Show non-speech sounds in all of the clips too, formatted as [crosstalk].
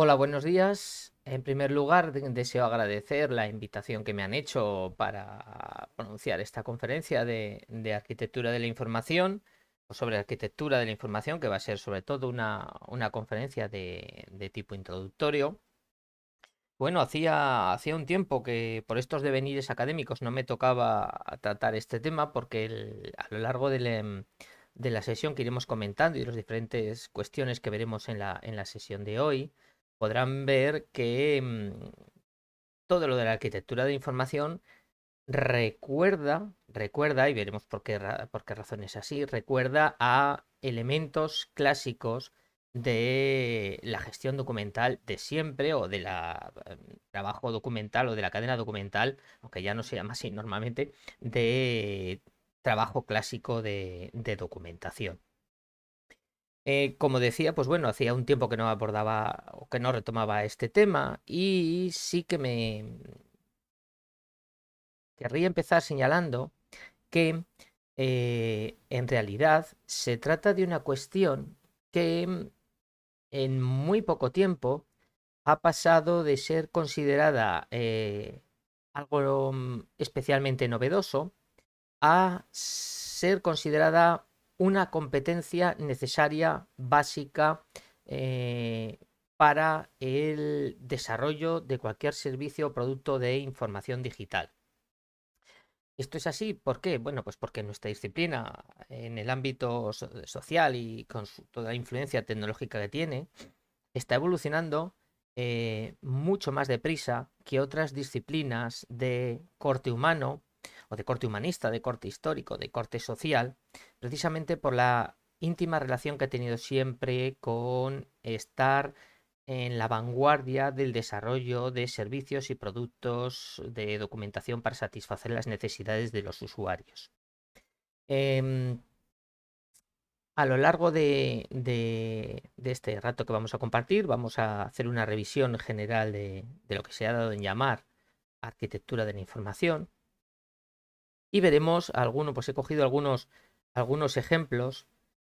Hola, buenos días. En primer lugar, deseo agradecer la invitación que me han hecho para pronunciar esta conferencia de, arquitectura de la información o sobre arquitectura de la información, que va a ser sobre todo una, conferencia de, tipo introductorio. Bueno, hacía, hacía un tiempo que por estos devenires académicos no me tocaba tratar este tema porque a lo largo em, de la, sesión que iremos comentando y las diferentes cuestiones que veremos en la, en la sesión de hoy, podrán ver que mm, todo lo de la arquitectura de información recuerda, recuerda, y veremos por qué, por qué razón es así, recuerda a elementos clásicos de la gestión documental de siempre o de em, trabajo documental o de la cadena documental, aunque ya no se llama así normalmente, de trabajo clásico de documentación. Eh, como decía, pues bueno, hacía un tiempo que no abordaba o que no retomaba este tema y sí que me querría empezar señalando que eh, en realidad se trata de una cuestión que mm, en muy poco tiempo ha pasado de ser considerada eh, algo mm, especialmente novedoso a ser considerada una competencia necesaria, básica, eh, para el desarrollo de cualquier servicio o producto de información digital. Esto es así, ¿por qué? Bueno, pues porque nuestra disciplina, en el ámbito social y con toda la influencia tecnológica que tiene, está evolucionando eh, mucho más deprisa que otras disciplinas de corte humano o de corte humanista, de corte histórico, de corte social, precisamente por la íntima relación que ha tenido siempre con estar en la vanguardia del desarrollo de servicios y productos de documentación para satisfacer las necesidades de los usuarios. Em, a lo largo de, este rato que vamos a compartir, vamos a hacer una revisión general de lo que se ha dado en llamar arquitectura de la información, y veremos algunos, pues he cogido algunos, algunos ejemplos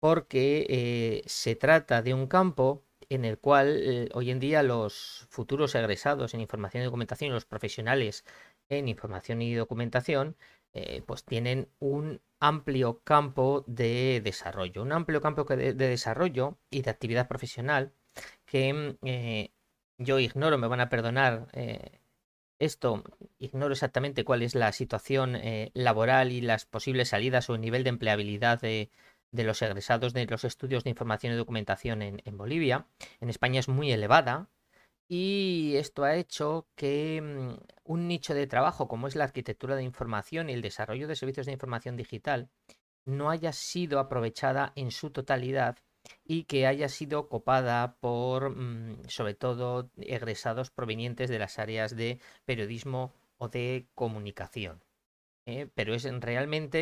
porque eh, se trata de un campo en el cual eh, hoy en día los futuros egresados en información y documentación los profesionales en información y documentación eh, pues tienen un amplio campo de desarrollo, un amplio campo de desarrollo y de actividad profesional que mm, yo ignoro, me van a perdonar esto, ignoro exactamente cuál es la situación eh, laboral y las posibles salidas o el nivel de empleabilidad de, los egresados de los estudios de información y documentación en, Bolivia. En España es muy elevada y esto ha hecho que mm, un nicho de trabajo como es la arquitectura de información y el desarrollo de servicios de información digital no haya sido aprovechada en su totalidad y que haya sido copada por, mm, sobre todo, egresados provenientes de las áreas de periodismo o de comunicación. ¿eh? pero es realmente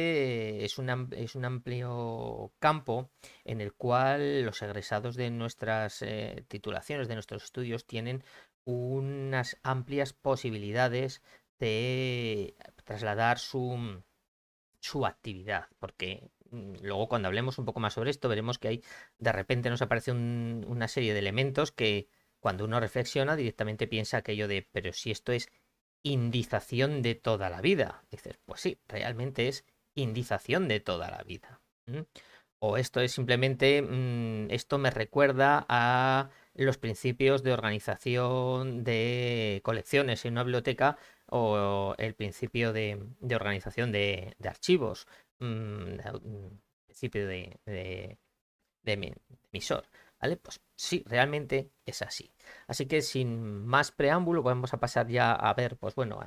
eh, es un, es un amplio campo en el cual los egresados de nuestras eh, titulaciones, de nuestros estudios, tienen unas amplias posibilidades de trasladar su, mm, su actividad, porque Mm, luego cuando hablemos un poco más sobre esto, veremos que hay, de repente nos aparece una serie de elementos que cuando uno reflexiona directamente piensa aquello de, pero si esto es indización de toda la vida. Dices, pues sí, realmente es indización de toda la vida. O esto es simplemente, mm, esto me recuerda a los principios de organización de colecciones en una biblioteca o el principio de, organización de, archivos. Mm, mm, principio de, de, emisor. ¿Vale? Pues sí, realmente es así. Así que sin más preámbulo, vamos a pasar ya a ver, pues bueno,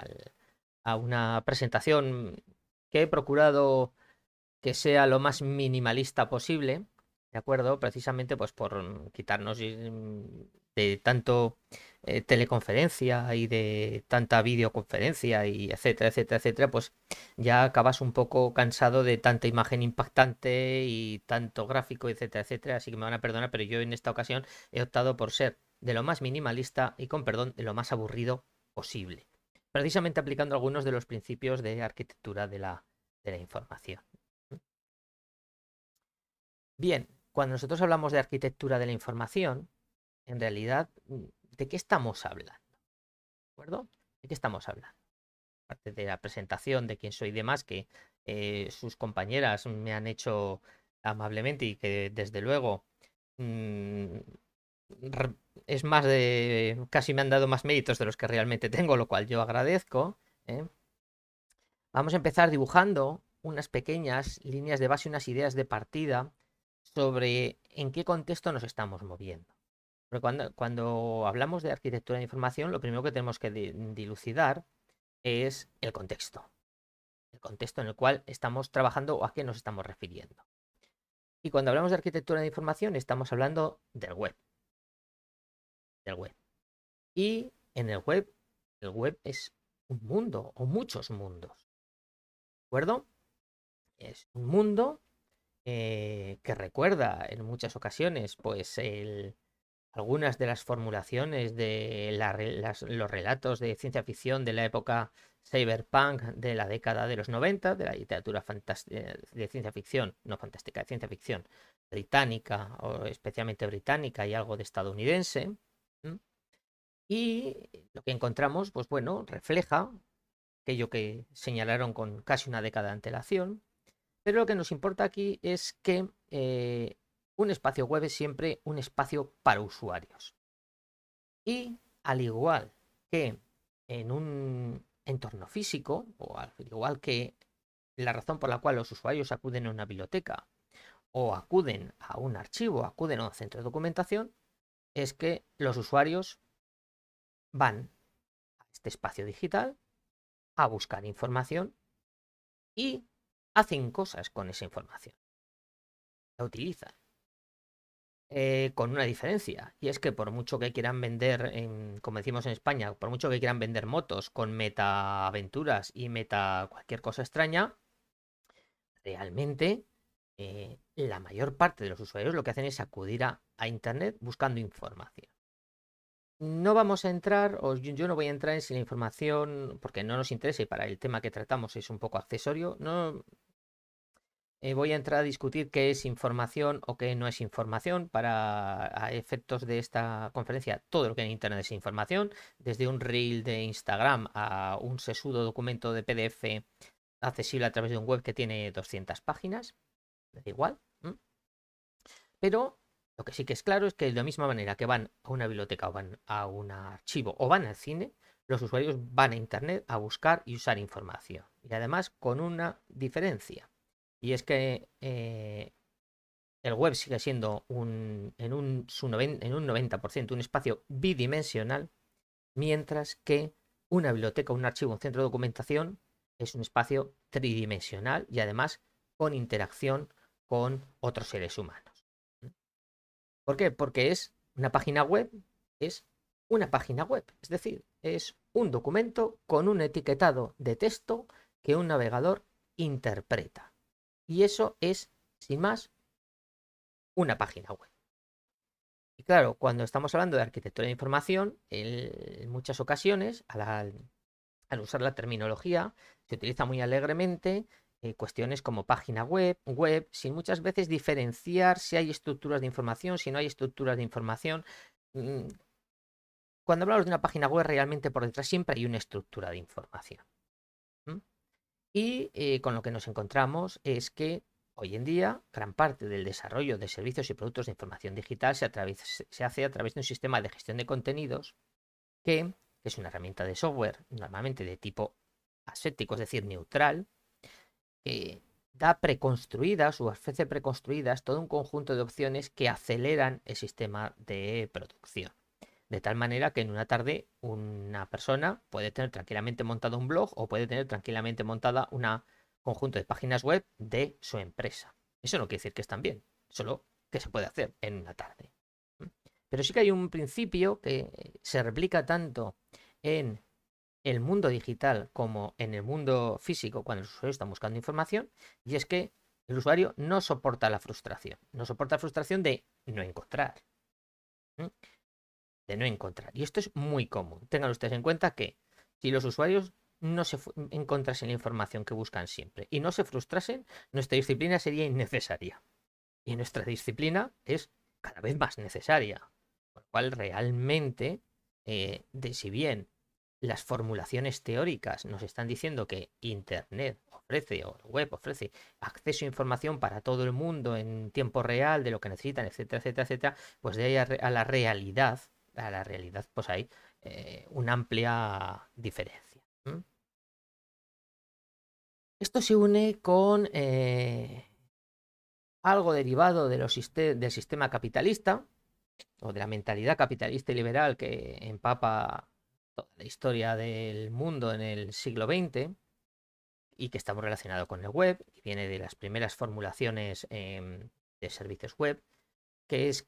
a una presentación que he procurado que sea lo más minimalista posible, ¿de acuerdo? Precisamente pues por mm, quitarnos de tanto eh, teleconferencia y de tanta videoconferencia y etcétera, etcétera, etcétera, pues ya acabas un poco cansado de tanta imagen impactante y tanto gráfico, etcétera, etcétera. Así que me van a perdonar, pero yo en esta ocasión he optado por ser de lo más minimalista y con perdón, de lo más aburrido posible. Precisamente aplicando algunos de los principios de arquitectura de la información. Bien, cuando nosotros hablamos de arquitectura de la información, en realidad, mm, ¿de qué estamos hablando? ¿De acuerdo? ¿De qué estamos hablando? Aparte de la presentación de quién soy y demás, que eh, sus compañeras me han hecho amablemente y que desde luego mm, es más de. casi me han dado más méritos de los que realmente tengo, lo cual yo agradezco. ¿eh? Vamos a empezar dibujando unas pequeñas líneas de base, unas ideas de partida sobre en qué contexto nos estamos moviendo cuando, hablamos de arquitectura de información, lo primero que tenemos que dilucidar es el contexto. El contexto en el cual estamos trabajando o a qué nos estamos refiriendo. Y cuando hablamos de arquitectura de información, estamos hablando del web. Del web. Y en el web, el web es un mundo o muchos mundos. ¿De acuerdo? Es un mundo eh, que recuerda en muchas ocasiones, pues, el, algunas de las formulaciones de los relatos de ciencia ficción de la época cyberpunk de la década de los 90, de la literatura eh, de ciencia ficción, no fantástica, de ciencia ficción británica, o especialmente británica y algo de estadounidense. Y lo que encontramos, pues bueno, refleja aquello que señalaron con casi una década de antelación. Pero lo que nos importa aquí es que eh, un espacio web es siempre un espacio para usuarios. Y al igual que en un entorno físico, o al igual que la razón por la cual los usuarios acuden a una biblioteca o acuden a un archivo, acuden a un centro de documentación, es que los usuarios van a este espacio digital a buscar información y hacen cosas con esa información. La utilizan. Eh, con una diferencia, y es que por mucho que quieran vender, en, como decimos en España, por mucho que quieran vender motos con meta aventuras y meta cualquier cosa extraña, realmente eh, la mayor parte de los usuarios lo que hacen es acudir a, Internet buscando información. No vamos a entrar, yo, no voy a entrar en si la información, porque no nos interesa y para el tema que tratamos es un poco accesorio, no, eh, voy a entrar a discutir qué es información o qué no es información para efectos de esta conferencia. Todo lo que en Internet es información, desde un reel de Instagram a un sesudo documento de PDF accesible a través de un web que tiene 200 páginas, da igual. Pero lo que sí que es claro es que de la misma manera que van a una biblioteca o van a un archivo o van al cine, los usuarios van a Internet a buscar y usar información. Y además con una diferencia y es que eh, el web sigue siendo un, en, un, en un 90% un espacio bidimensional, mientras que una biblioteca, un archivo, un centro de documentación es un espacio tridimensional y además con interacción con otros seres humanos. ¿Por qué? Porque es una página web, es una página web, es decir, es un documento con un etiquetado de texto que un navegador interpreta. Y eso es, sin más, una página web. Y claro, cuando estamos hablando de arquitectura de información, en muchas ocasiones, al, usar la terminología, se utiliza muy alegremente eh, cuestiones como página web, web, sin muchas veces diferenciar si hay estructuras de información, si no hay estructuras de información. Mm, cuando hablamos de una página web, realmente por detrás siempre hay una estructura de información. Y eh, con lo que nos encontramos es que hoy en día gran parte del desarrollo de servicios y productos de información digital se, se hace a través de un sistema de gestión de contenidos que es una herramienta de software normalmente de tipo aséptico, es decir, neutral, que da preconstruidas o ofrece preconstruidas todo un conjunto de opciones que aceleran el sistema de producción. De tal manera que en una tarde una persona puede tener tranquilamente montado un blog o puede tener tranquilamente montada un conjunto de páginas web de su empresa. Eso no quiere decir que están bien, solo que se puede hacer en una tarde. Pero sí que hay un principio que se replica tanto en el mundo digital como en el mundo físico cuando el usuario está buscando información y es que el usuario no soporta la frustración, no soporta la frustración de no encontrar de no encontrar. Y esto es muy común. Tengan ustedes en cuenta que si los usuarios no se encontrasen la información que buscan siempre y no se frustrasen, nuestra disciplina sería innecesaria. Y nuestra disciplina es cada vez más necesaria. Por lo cual realmente, eh, de si bien las formulaciones teóricas nos están diciendo que Internet ofrece, o web ofrece, acceso a información para todo el mundo en tiempo real de lo que necesitan, etcétera, etcétera, etcétera, pues de ahí a, la realidad a la realidad pues hay eh, una amplia diferencia. Esto se une con eh, algo derivado de los del sistema capitalista o de la mentalidad capitalista y liberal que empapa toda la historia del mundo en el siglo XX y que está muy relacionado con el web y viene de las primeras formulaciones em, de servicios web, que es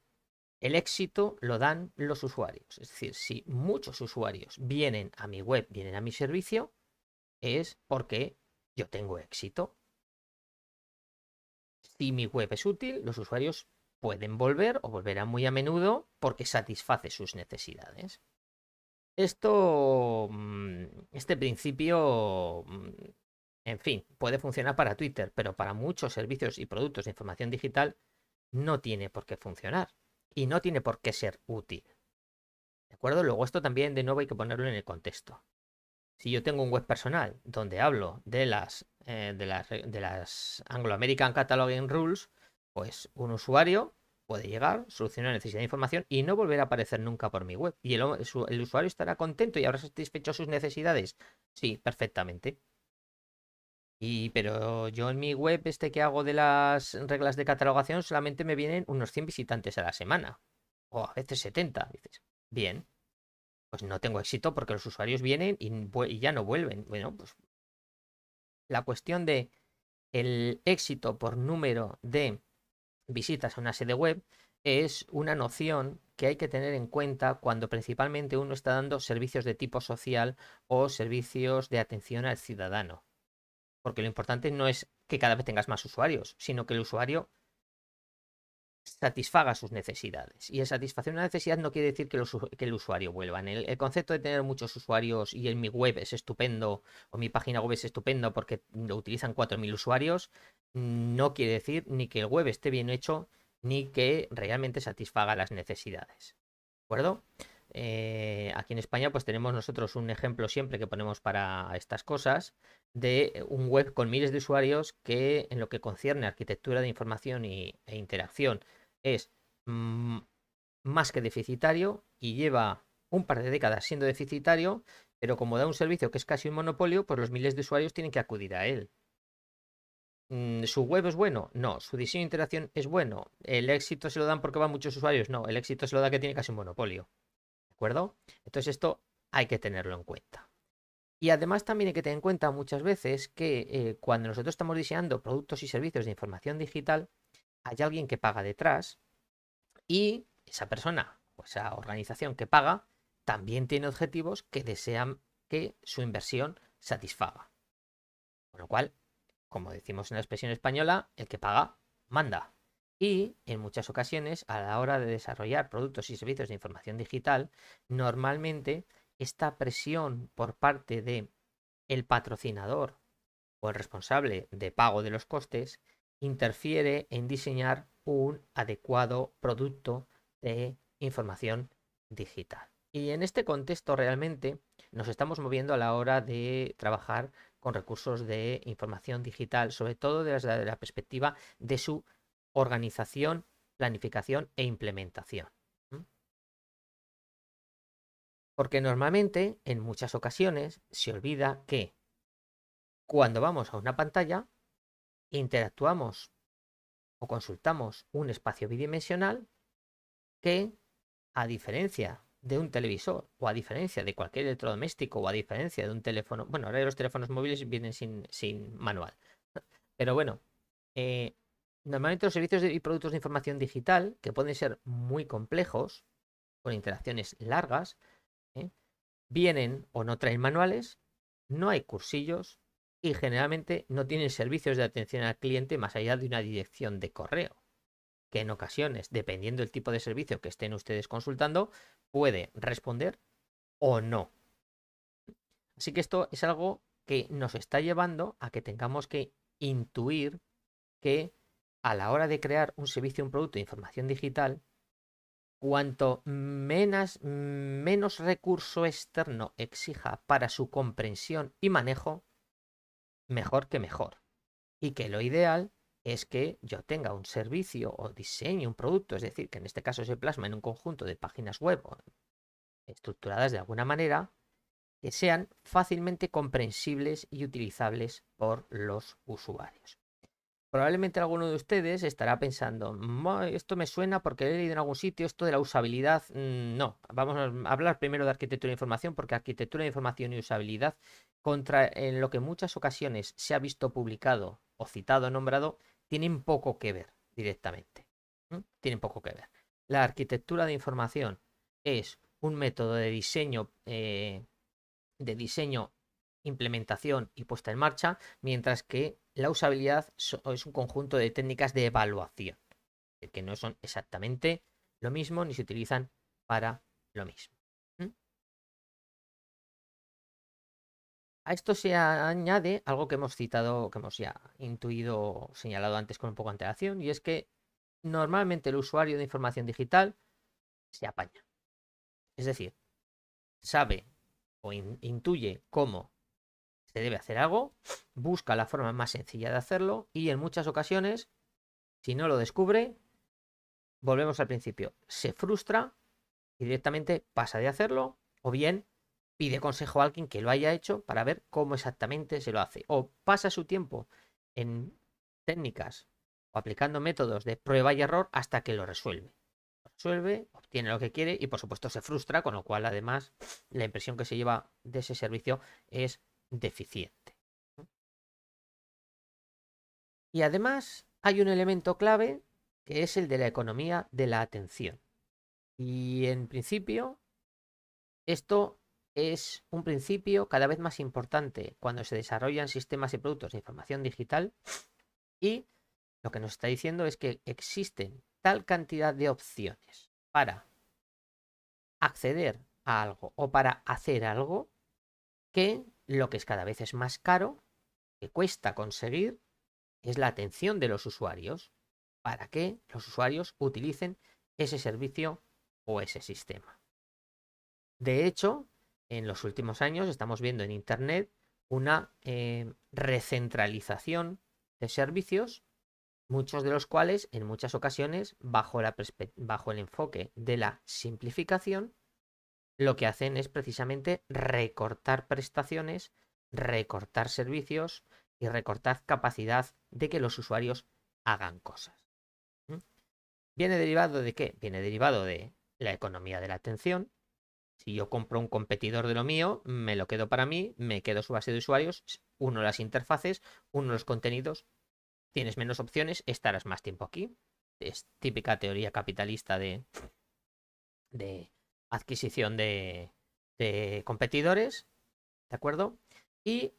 el éxito lo dan los usuarios. Es decir, si muchos usuarios vienen a mi web, vienen a mi servicio, es porque yo tengo éxito. Si mi web es útil, los usuarios pueden volver o volverán muy a menudo porque satisface sus necesidades. Esto, mm, este principio, mm, en fin, puede funcionar para Twitter, pero para muchos servicios y productos de información digital no tiene por qué funcionar y no tiene por qué ser útil. ¿De acuerdo? Luego esto también de nuevo hay que ponerlo en el contexto. Si yo tengo un web personal donde hablo de las, eh, de las, de las Anglo-American Cataloging Rules, pues un usuario puede llegar, solucionar la necesidad de información y no volver a aparecer nunca por mi web. ¿Y el, usuario estará contento y habrá satisfecho sus necesidades? Sí, perfectamente pero yo en mi web, este que hago de las reglas de catalogación, solamente me vienen unos 100 visitantes a la semana. O a veces 70. Dices, bien. Pues no tengo éxito porque los usuarios vienen y, y ya no vuelven. Bueno, pues la cuestión de el éxito por número de visitas a una sede web es una noción que hay que tener en cuenta cuando principalmente uno está dando servicios de tipo social o servicios de atención al ciudadano. Porque lo importante no es que cada vez tengas más usuarios, sino que el usuario satisfaga sus necesidades. Y el satisfacción una necesidad no quiere decir que, el usuario vuelva. el, concepto de tener muchos usuarios y en mi web es estupendo o mi página web es estupendo porque lo utilizan 4.000 usuarios, no quiere decir ni que el web esté bien hecho ni que realmente satisfaga las necesidades. ¿De acuerdo? Eh, aquí en España pues tenemos nosotros un ejemplo siempre que ponemos para estas cosas de eh, un web con miles de usuarios que en lo que concierne arquitectura de información e interacción es mm, más que deficitario y lleva un par de décadas siendo deficitario, pero como da un servicio que es casi un monopolio, pues los miles de usuarios tienen que acudir a él. Mm, ¿Su web es bueno? No. ¿Su diseño de interacción es bueno? ¿El éxito se lo dan porque van muchos usuarios? No. El éxito se lo da que tiene casi un monopolio. Entonces esto hay que tenerlo en cuenta. Y además también hay que tener en cuenta muchas veces que eh, cuando nosotros estamos diseñando productos y servicios de información digital, hay alguien que paga detrás y esa persona o esa organización que paga también tiene objetivos que desean que su inversión satisfaga. Con lo cual, como decimos en la expresión española, el que paga manda. Y en muchas ocasiones, a la hora de desarrollar productos y servicios de información digital, normalmente esta presión por parte de el patrocinador o el responsable de pago de los costes interfiere en diseñar un adecuado producto de información digital. Y en este contexto realmente nos estamos moviendo a la hora de trabajar con recursos de información digital, sobre todo desde la perspectiva de su organización, planificación e implementación. Porque normalmente, en muchas ocasiones, se olvida que cuando vamos a una pantalla, interactuamos o consultamos un espacio bidimensional que, a diferencia de un televisor o a diferencia de cualquier electrodoméstico o a diferencia de un teléfono, bueno, ahora los teléfonos móviles vienen sin, sin manual, pero bueno, eh, Normalmente los servicios y productos de información digital, que pueden ser muy complejos, con interacciones largas, ¿eh? vienen o no traen manuales, no hay cursillos y generalmente no tienen servicios de atención al cliente más allá de una dirección de correo, que en ocasiones, dependiendo del tipo de servicio que estén ustedes consultando, puede responder o no. Así que esto es algo que nos está llevando a que tengamos que intuir que a la hora de crear un servicio, un producto de información digital, cuanto menos, menos recurso externo exija para su comprensión y manejo, mejor que mejor. Y que lo ideal es que yo tenga un servicio o diseño un producto, es decir, que en este caso se plasma en un conjunto de páginas web estructuradas de alguna manera, que sean fácilmente comprensibles y utilizables por los usuarios. Probablemente alguno de ustedes estará pensando, esto me suena porque he leído en algún sitio esto de la usabilidad. Mm, no, vamos a hablar primero de arquitectura de información porque arquitectura de información y usabilidad contra en lo que en muchas ocasiones se ha visto publicado o citado, nombrado, tienen poco que ver directamente. Tienen poco que ver. La arquitectura de información es un método de diseño, eh, de diseño, implementación y puesta en marcha, mientras que la usabilidad es un conjunto de técnicas de evaluación, eh, que no son exactamente lo mismo ni se utilizan para lo mismo. A esto se añade algo que hemos citado, que hemos ya intuido, señalado antes con un poco de antelación, y es que normalmente el usuario de información digital se apaña. Es decir, sabe o intuye cómo se debe hacer algo, busca la forma más sencilla de hacerlo y en muchas ocasiones, si no lo descubre, volvemos al principio, se frustra y directamente pasa de hacerlo o bien pide consejo a alguien que lo haya hecho para ver cómo exactamente se lo hace o pasa su tiempo en técnicas o aplicando métodos de prueba y error hasta que lo resuelve. Lo resuelve, obtiene lo que quiere y por supuesto se frustra, con lo cual además la impresión que se lleva de ese servicio es deficiente. Y además hay un elemento clave que es el de la economía de la atención. Y en principio, esto es un principio cada vez más importante cuando se desarrollan sistemas y productos de información digital y lo que nos está diciendo es que existen tal cantidad de opciones para acceder a algo o para hacer algo que lo que es cada vez es más caro, que cuesta conseguir, es la atención de los usuarios para que los usuarios utilicen ese servicio o ese sistema. De hecho, en los últimos años estamos viendo en Internet una eh, recentralización de servicios, muchos de los cuales en muchas ocasiones bajo el enfoque de la simplificación lo que hacen es precisamente recortar prestaciones, recortar servicios y recortar capacidad de que los usuarios hagan cosas. ¿Viene derivado de qué? Viene derivado de la economía de la atención. Si yo compro un competidor de lo mío, me lo quedo para mí, me quedo su base de usuarios, uno las interfaces, uno los contenidos, tienes menos opciones, estarás más tiempo aquí. Es típica teoría capitalista de adquisición de, competidores, ¿de acuerdo? Y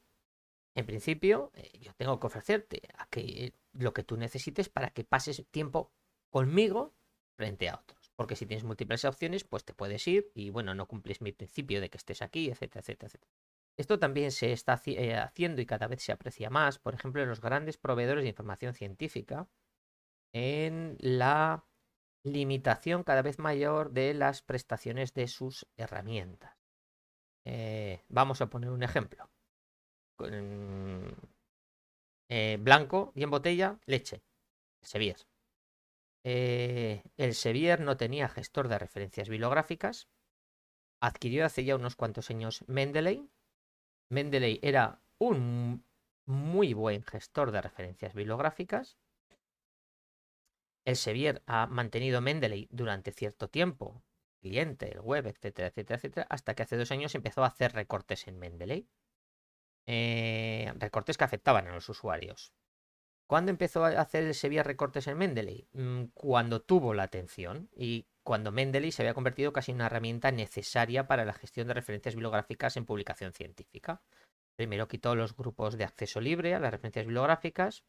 en principio, eh, yo tengo que ofrecerte eh, lo que tú necesites para que pases tiempo conmigo frente a otros. Porque si tienes múltiples opciones, pues te puedes ir y bueno, no cumples mi principio de que estés aquí, etcétera, etcétera, etcétera. Esto también se está eh, haciendo y cada vez se aprecia más, por ejemplo, en los grandes proveedores de información científica, en la limitación cada vez mayor de las prestaciones de sus herramientas. Eh, vamos a poner un ejemplo. Eh, blanco y en botella, leche. Sevier. Eh, el Sevier no tenía gestor de referencias bibliográficas. Adquirió hace ya unos cuantos años Mendeley. Mendeley era un muy buen gestor de referencias bibliográficas. El Sevier ha mantenido Mendeley durante cierto tiempo, cliente, el web, etcétera, etcétera, etcétera, hasta que hace dos años empezó a hacer recortes en Mendeley. Eh, recortes que afectaban a los usuarios. ¿Cuándo empezó a hacer el Sevier recortes en Mendeley? Mm, cuando tuvo la atención y cuando Mendeley se había convertido casi en una herramienta necesaria para la gestión de referencias bibliográficas en publicación científica. Primero quitó los grupos de acceso libre a las referencias bibliográficas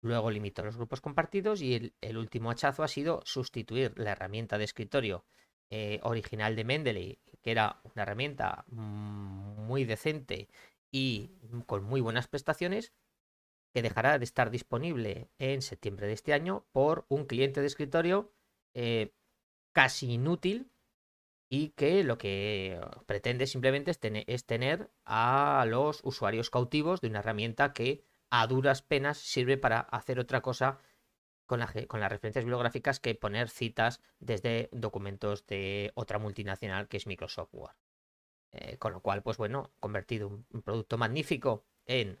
Luego limito los grupos compartidos y el, último hachazo ha sido sustituir la herramienta de escritorio eh, original de Mendeley, que era una herramienta mm, muy decente y con muy buenas prestaciones, que dejará de estar disponible en septiembre de este año por un cliente de escritorio eh, casi inútil y que lo que pretende simplemente es tener a los usuarios cautivos de una herramienta que a duras penas sirve para hacer otra cosa con, las referencias bibliográficas que poner citas desde documentos de otra multinacional que es Microsoft Word. Eh, con lo cual, pues bueno, convertido un, producto magnífico en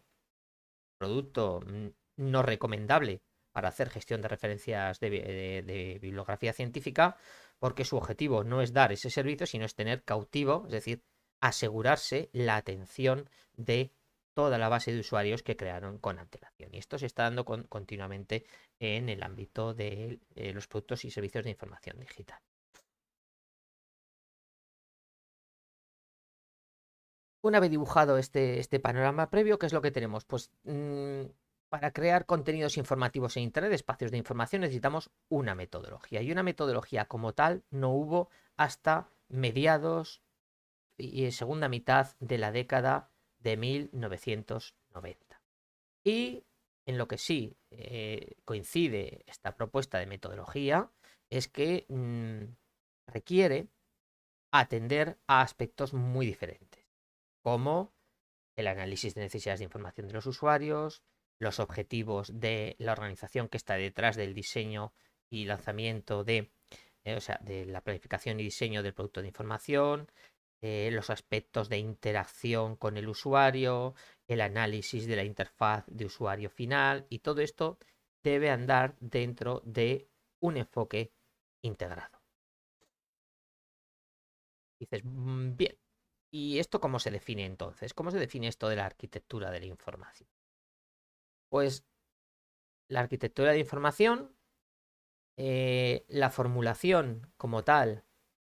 producto mm, no recomendable para hacer gestión de referencias de, bibliografía científica, porque su objetivo no es dar ese servicio, sino es tener cautivo, es decir, asegurarse la atención de toda la base de usuarios que crearon con antelación. Y esto se está dando continuamente en el ámbito de eh, los productos y servicios de información digital. Una vez dibujado este, este panorama previo, ¿qué es lo que tenemos? Pues mm, para crear contenidos informativos en Internet, espacios de información, necesitamos una metodología. Y una metodología como tal no hubo hasta mediados y eh, segunda mitad de la década de 1990. Y en lo que sí eh, coincide esta propuesta de metodología es que mm, requiere atender a aspectos muy diferentes, como el análisis de necesidades de información de los usuarios, los objetivos de la organización que está detrás del diseño y lanzamiento de, eh, de la planificación y diseño del producto de información, eh, los aspectos de interacción con el usuario, el análisis de la interfaz de usuario final y todo esto debe andar dentro de un enfoque integrado. Dices, mm, bien, ¿y esto cómo se define entonces? ¿Cómo se define esto de la arquitectura de la información? Pues la arquitectura de información, eh, la formulación como tal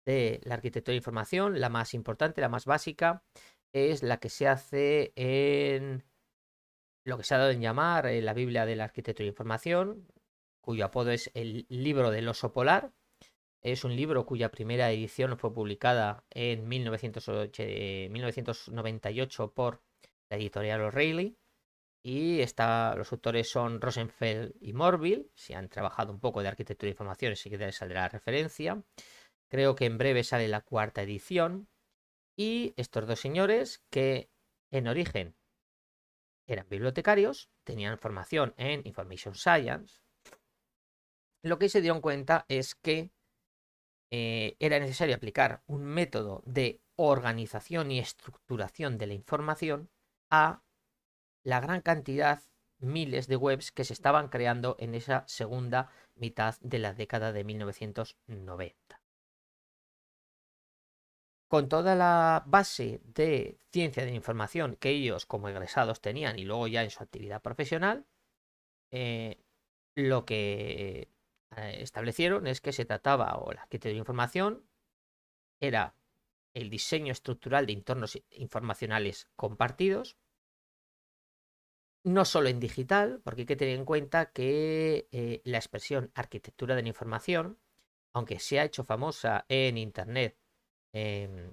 de la arquitectura de información, la más importante, la más básica, es la que se hace en lo que se ha dado en llamar eh, la Biblia de la arquitectura de información, cuyo apodo es el libro del oso polar. Es un libro cuya primera edición fue publicada en 1998 por la editorial O'Reilly. Y está, los autores son Rosenfeld y Morville. Si han trabajado un poco de arquitectura de información, sí que les saldrá la referencia. Creo que en breve sale la cuarta edición. Y estos dos señores que en origen eran bibliotecarios, tenían formación en Information Science, lo que se dieron cuenta es que eh, era necesario aplicar un método de organización y estructuración de la información a la gran cantidad, miles de webs que se estaban creando en esa segunda mitad de la década de 1990 con toda la base de ciencia de la información que ellos como egresados tenían y luego ya en su actividad profesional, eh, lo que eh, establecieron es que se trataba, o la arquitectura de información, era el diseño estructural de entornos informacionales compartidos, no solo en digital, porque hay que tener en cuenta que eh, la expresión arquitectura de la información, aunque se ha hecho famosa en Internet Em,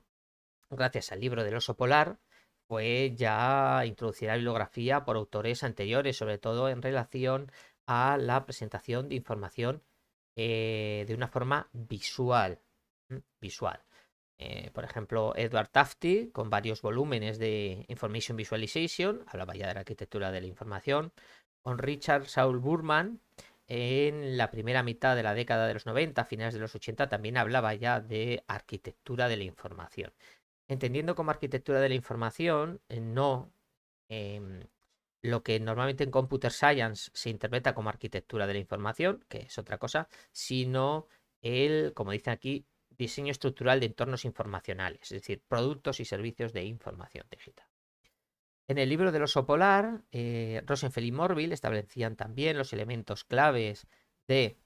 gracias al libro del oso polar, pues ya introducirá bibliografía por autores anteriores, sobre todo en relación a la presentación de información eh, de una forma visual. Visual. Eh, por ejemplo, Edward Tafti, con varios volúmenes de Information Visualization, hablaba ya de la arquitectura de la información, con Richard Saul Burman, en la primera mitad de la década de los 90, finales de los 80, también hablaba ya de arquitectura de la información. Entendiendo como arquitectura de la información, eh, no em, lo que normalmente en Computer Science se interpreta como arquitectura de la información, que es otra cosa, sino el, como dice aquí, diseño estructural de entornos informacionales, es decir, productos y servicios de información digital. En el libro del oso polar, eh, Rosenfeld y Morville establecían también los elementos claves de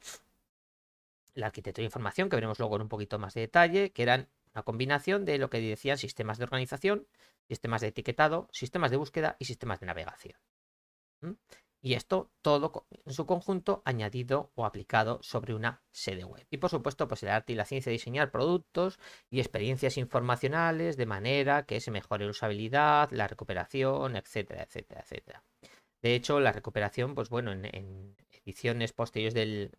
la arquitectura de información, que veremos luego en un poquito más de detalle, que eran una combinación de lo que decían sistemas de organización, sistemas de etiquetado, sistemas de búsqueda y sistemas de navegación. Y esto todo en su conjunto añadido o aplicado sobre una sede web. Y por supuesto, pues el arte y la ciencia de diseñar productos y experiencias informacionales de manera que se mejore la usabilidad, la recuperación, etcétera, etcétera, etcétera. De hecho, la recuperación, pues bueno, en, en, ediciones posteriores del,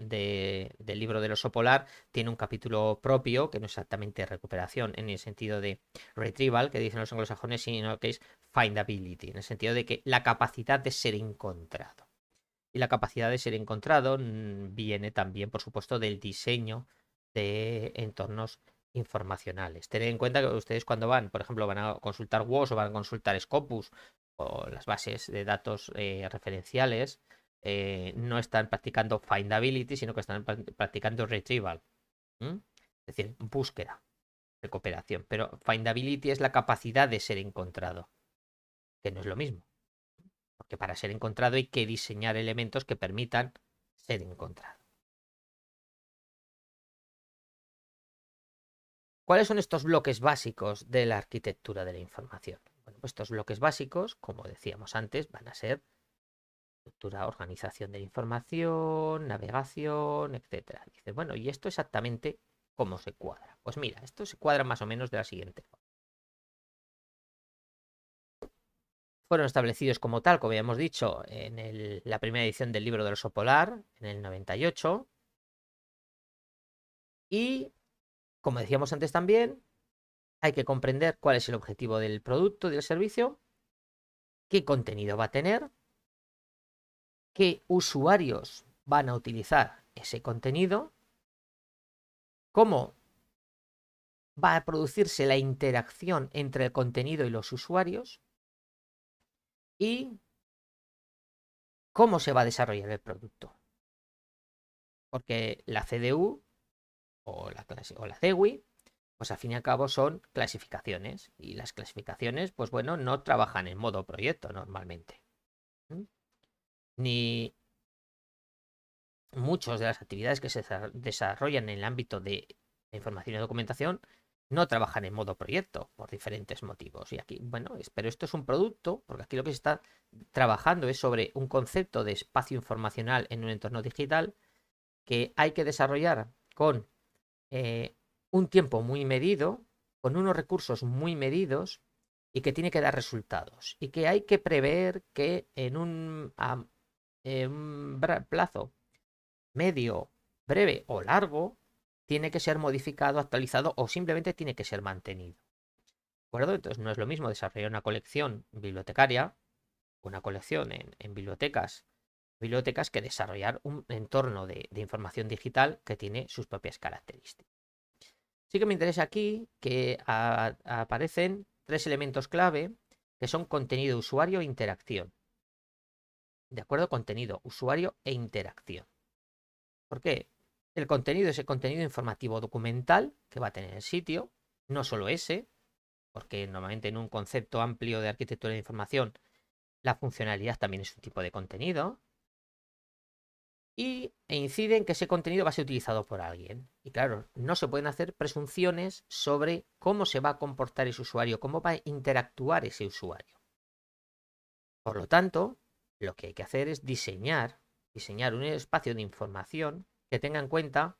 libro del oso polar, tiene un capítulo propio, que no es exactamente recuperación en el sentido de retrieval, que dicen los anglosajones, sino que es findability, en el sentido de que la capacidad de ser encontrado. Y la capacidad de ser encontrado mm, viene también, por supuesto, del diseño de entornos informacionales. Tener en cuenta que ustedes cuando van, por ejemplo, van a consultar WOS o van a consultar Scopus o las bases de datos eh, referenciales, eh, no están practicando findability, sino que están practicando retrieval. Es decir, búsqueda, recuperación. Pero findability es la capacidad de ser encontrado, que no es lo mismo. Porque para ser encontrado hay que diseñar elementos que permitan ser encontrado. ¿Cuáles son estos bloques básicos de la arquitectura de la información? Bueno, pues estos bloques básicos, como decíamos antes, van a ser estructura, organización de la información, navegación, etcétera. Dice, bueno, ¿y esto exactamente cómo se cuadra? Pues mira, esto se cuadra más o menos de la siguiente forma. Fueron establecidos como tal, como habíamos dicho, en la primera edición del libro del oso polar, en el 98. Y, como decíamos antes también, hay que comprender cuál es el objetivo del producto, del servicio, qué contenido va a tener, qué usuarios van a utilizar ese contenido, cómo va a producirse la interacción entre el contenido y los usuarios y cómo se va a desarrollar el producto. Porque la CDU o la, CEWI, pues al fin y al cabo son clasificaciones y las clasificaciones, pues bueno, no trabajan en modo proyecto normalmente ni muchas de las actividades que se desarrollan en el ámbito de información y documentación no trabajan en modo proyecto por diferentes motivos. Y aquí, bueno, pero esto es un producto, porque aquí lo que se está trabajando es sobre un concepto de espacio informacional en un entorno digital que hay que desarrollar con eh, un tiempo muy medido, con unos recursos muy medidos y que tiene que dar resultados. Y que hay que prever que en un, eh, un plazo medio, breve o largo, tiene que ser modificado, actualizado o simplemente tiene que ser mantenido. ¿De acuerdo? Entonces no es lo mismo desarrollar una colección bibliotecaria, una colección en, bibliotecas, bibliotecas que desarrollar un entorno de, información digital que tiene sus propias características. Sí que me interesa aquí que aparecen tres elementos clave que son contenido usuario e interacción. De acuerdo, contenido, usuario e interacción. ¿Por qué? El contenido es el contenido informativo documental que va a tener el sitio, no solo ese, porque normalmente en un concepto amplio de arquitectura de información la funcionalidad también es un tipo de contenido. Y e incide en que ese contenido va a ser utilizado por alguien. Y claro, no se pueden hacer presunciones sobre cómo se va a comportar ese usuario, cómo va a interactuar ese usuario. Por lo tanto, lo que hay que hacer es diseñar, diseñar un espacio de información que tenga en cuenta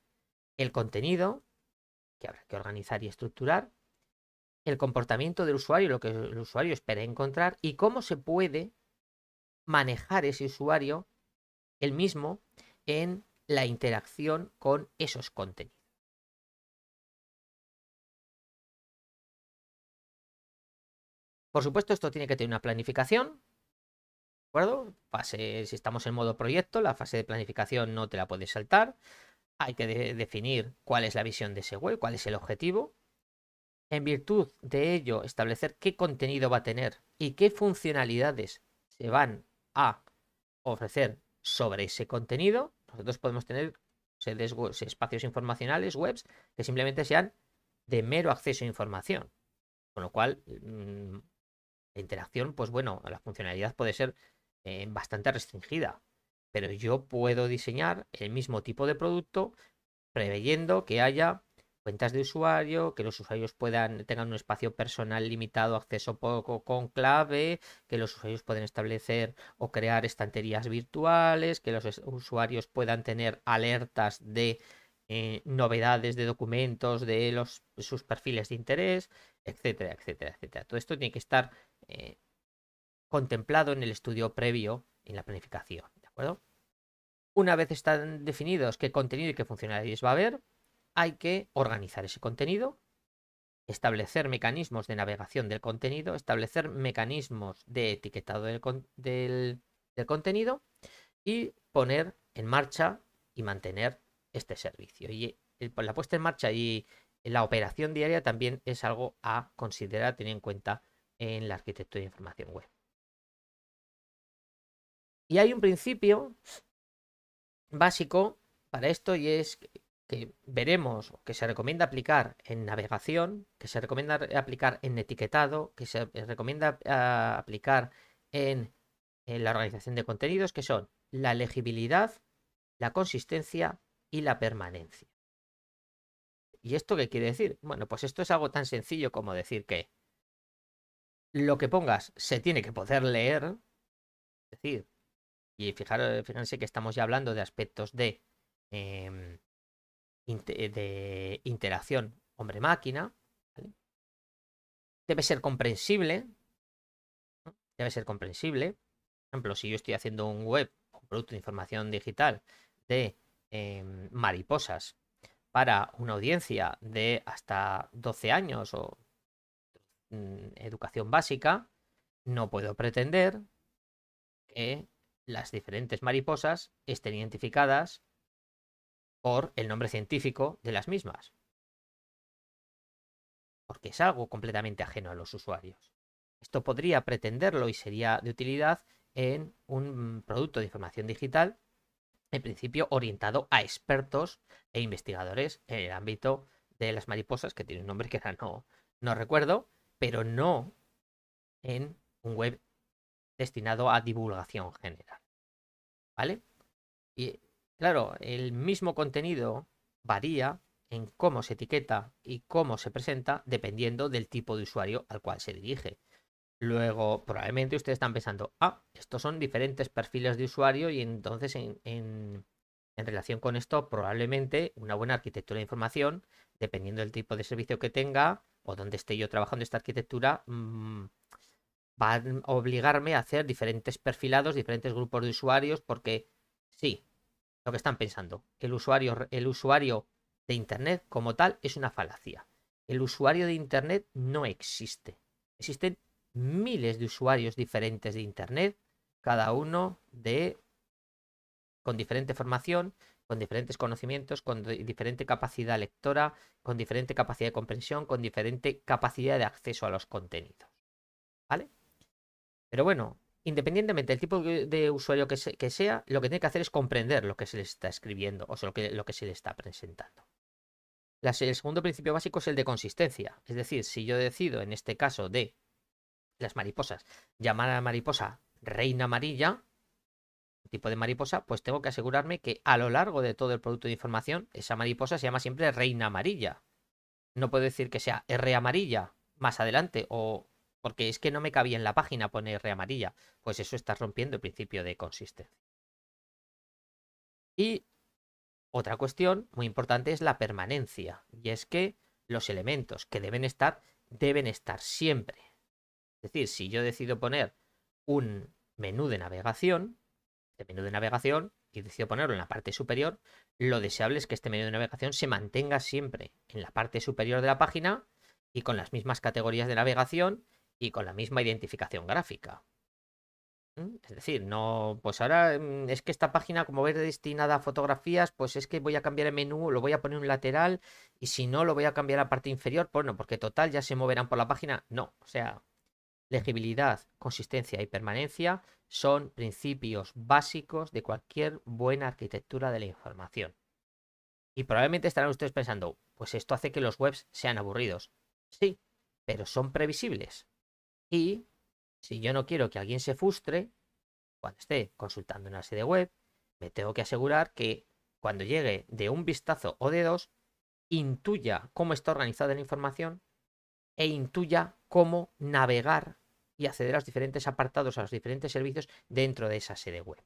el contenido que habrá que organizar y estructurar, el comportamiento del usuario, lo que el usuario espera encontrar y cómo se puede manejar ese usuario el mismo en la interacción con esos contenidos. Por supuesto, esto tiene que tener una planificación, ¿De acuerdo? si estamos en modo proyecto, la fase de planificación no te la puedes saltar. Hay que definir cuál es la visión de ese web, cuál es el objetivo. En virtud de ello, establecer qué contenido va a tener y qué funcionalidades se van a ofrecer sobre ese contenido. Nosotros podemos tener espacios informacionales, webs, que simplemente sean de mero acceso a información. Con lo cual, mm, la interacción, pues bueno, la funcionalidad puede ser eh, bastante restringida. Pero yo puedo diseñar el mismo tipo de producto preveyendo que haya cuentas de usuario, que los usuarios puedan tengan un espacio personal limitado, acceso poco con clave, que los usuarios pueden establecer o crear estanterías virtuales, que los usuarios puedan tener alertas de eh, novedades de documentos, de los, sus perfiles de interés, etcétera, etcétera, etcétera. Todo esto tiene que estar eh, contemplado en el estudio previo en la planificación, ¿de acuerdo? Una vez están definidos qué contenido y qué funcionalidades va a haber, hay que organizar ese contenido, establecer mecanismos de navegación del contenido, establecer mecanismos de etiquetado del, contenido y poner en marcha y mantener este servicio. Y la puesta en marcha y la operación diaria también es algo a considerar, tener en cuenta en la arquitectura de información web. Y hay un principio básico para esto y es que veremos que se recomienda aplicar en navegación, que se recomienda aplicar en etiquetado, que se recomienda ah, aplicar en, en la organización de contenidos, que son la legibilidad, la consistencia y la permanencia. ¿Y esto qué quiere decir? Bueno, pues esto es algo tan sencillo como decir que lo que pongas se tiene que poder leer. Es decir, y fijaros, fíjense que estamos ya hablando de aspectos de, em, de interacción hombre-máquina. Debe ser comprensible. Debe ser comprensible. Por ejemplo, si yo estoy haciendo un web, un producto de información digital de em, mariposas para una audiencia de hasta 12 años o mm, educación básica, no puedo pretender que las diferentes mariposas estén identificadas por el nombre científico de las mismas. Porque es algo completamente ajeno a los usuarios. Esto podría pretenderlo y sería de utilidad en un mm, producto de información digital, en principio orientado a expertos e investigadores en el ámbito de las mariposas, que tiene un nombre que ahora no, no recuerdo, pero no en un web destinado a divulgación general. ¿Vale? Y claro, el mismo contenido varía en cómo se etiqueta y cómo se presenta dependiendo del tipo de usuario al cual se dirige. Luego, probablemente ustedes están pensando, ah, estos son diferentes perfiles de usuario y entonces en, en, relación con esto, probablemente una buena arquitectura de información, dependiendo del tipo de servicio que tenga o donde esté yo trabajando esta arquitectura, mm, va a obligarme a hacer diferentes perfilados, diferentes grupos de usuarios, porque sí, lo que están pensando, el usuario, el usuario de Internet como tal es una falacia. El usuario de Internet no existe. Existen miles de usuarios diferentes de Internet, cada uno de con diferente formación, con diferentes conocimientos, con diferente capacidad lectora, con diferente capacidad de comprensión, con diferente capacidad de acceso a los contenidos. ¿Vale? Pero bueno, independientemente del tipo de usuario que, sea, lo que tiene que hacer es comprender lo que se le está escribiendo, o lo que, se le está presentando. el segundo principio básico es el de consistencia. Es decir, si yo decido en este caso de las mariposas, llamar a la mariposa reina amarilla, tipo de mariposa, pues tengo que asegurarme que a lo largo de todo el producto de información, esa mariposa se llama siempre reina amarilla. No puedo decir que sea R amarilla más adelante o porque es que no me cabía en la página poner re amarilla. Pues eso está rompiendo el principio de consistencia. Y otra cuestión muy importante es la permanencia. Y es que los elementos que deben estar, deben estar siempre. Es decir, si yo decido poner un menú de navegación, este menú de navegación, y decido ponerlo en la parte superior, lo deseable es que este menú de navegación se mantenga siempre en la parte superior de la página y con las mismas categorías de navegación y con la misma identificación gráfica. ¿Mm? Es decir, no, pues ahora mm, es que esta página, como veis destinada a fotografías, pues es que voy a cambiar el menú, lo voy a poner un lateral y si no, lo voy a cambiar a la parte inferior, pues no, porque total ya se moverán por la página. No, o sea, legibilidad, consistencia y permanencia son principios básicos de cualquier buena arquitectura de la información. Y probablemente estarán ustedes pensando, pues esto hace que los webs sean aburridos. Sí, pero son previsibles. Y si yo no quiero que alguien se frustre, cuando esté consultando una sede web, me tengo que asegurar que cuando llegue de un vistazo o de dos, intuya cómo está organizada la información e intuya cómo navegar y acceder a los diferentes apartados, a los diferentes servicios dentro de esa sede web.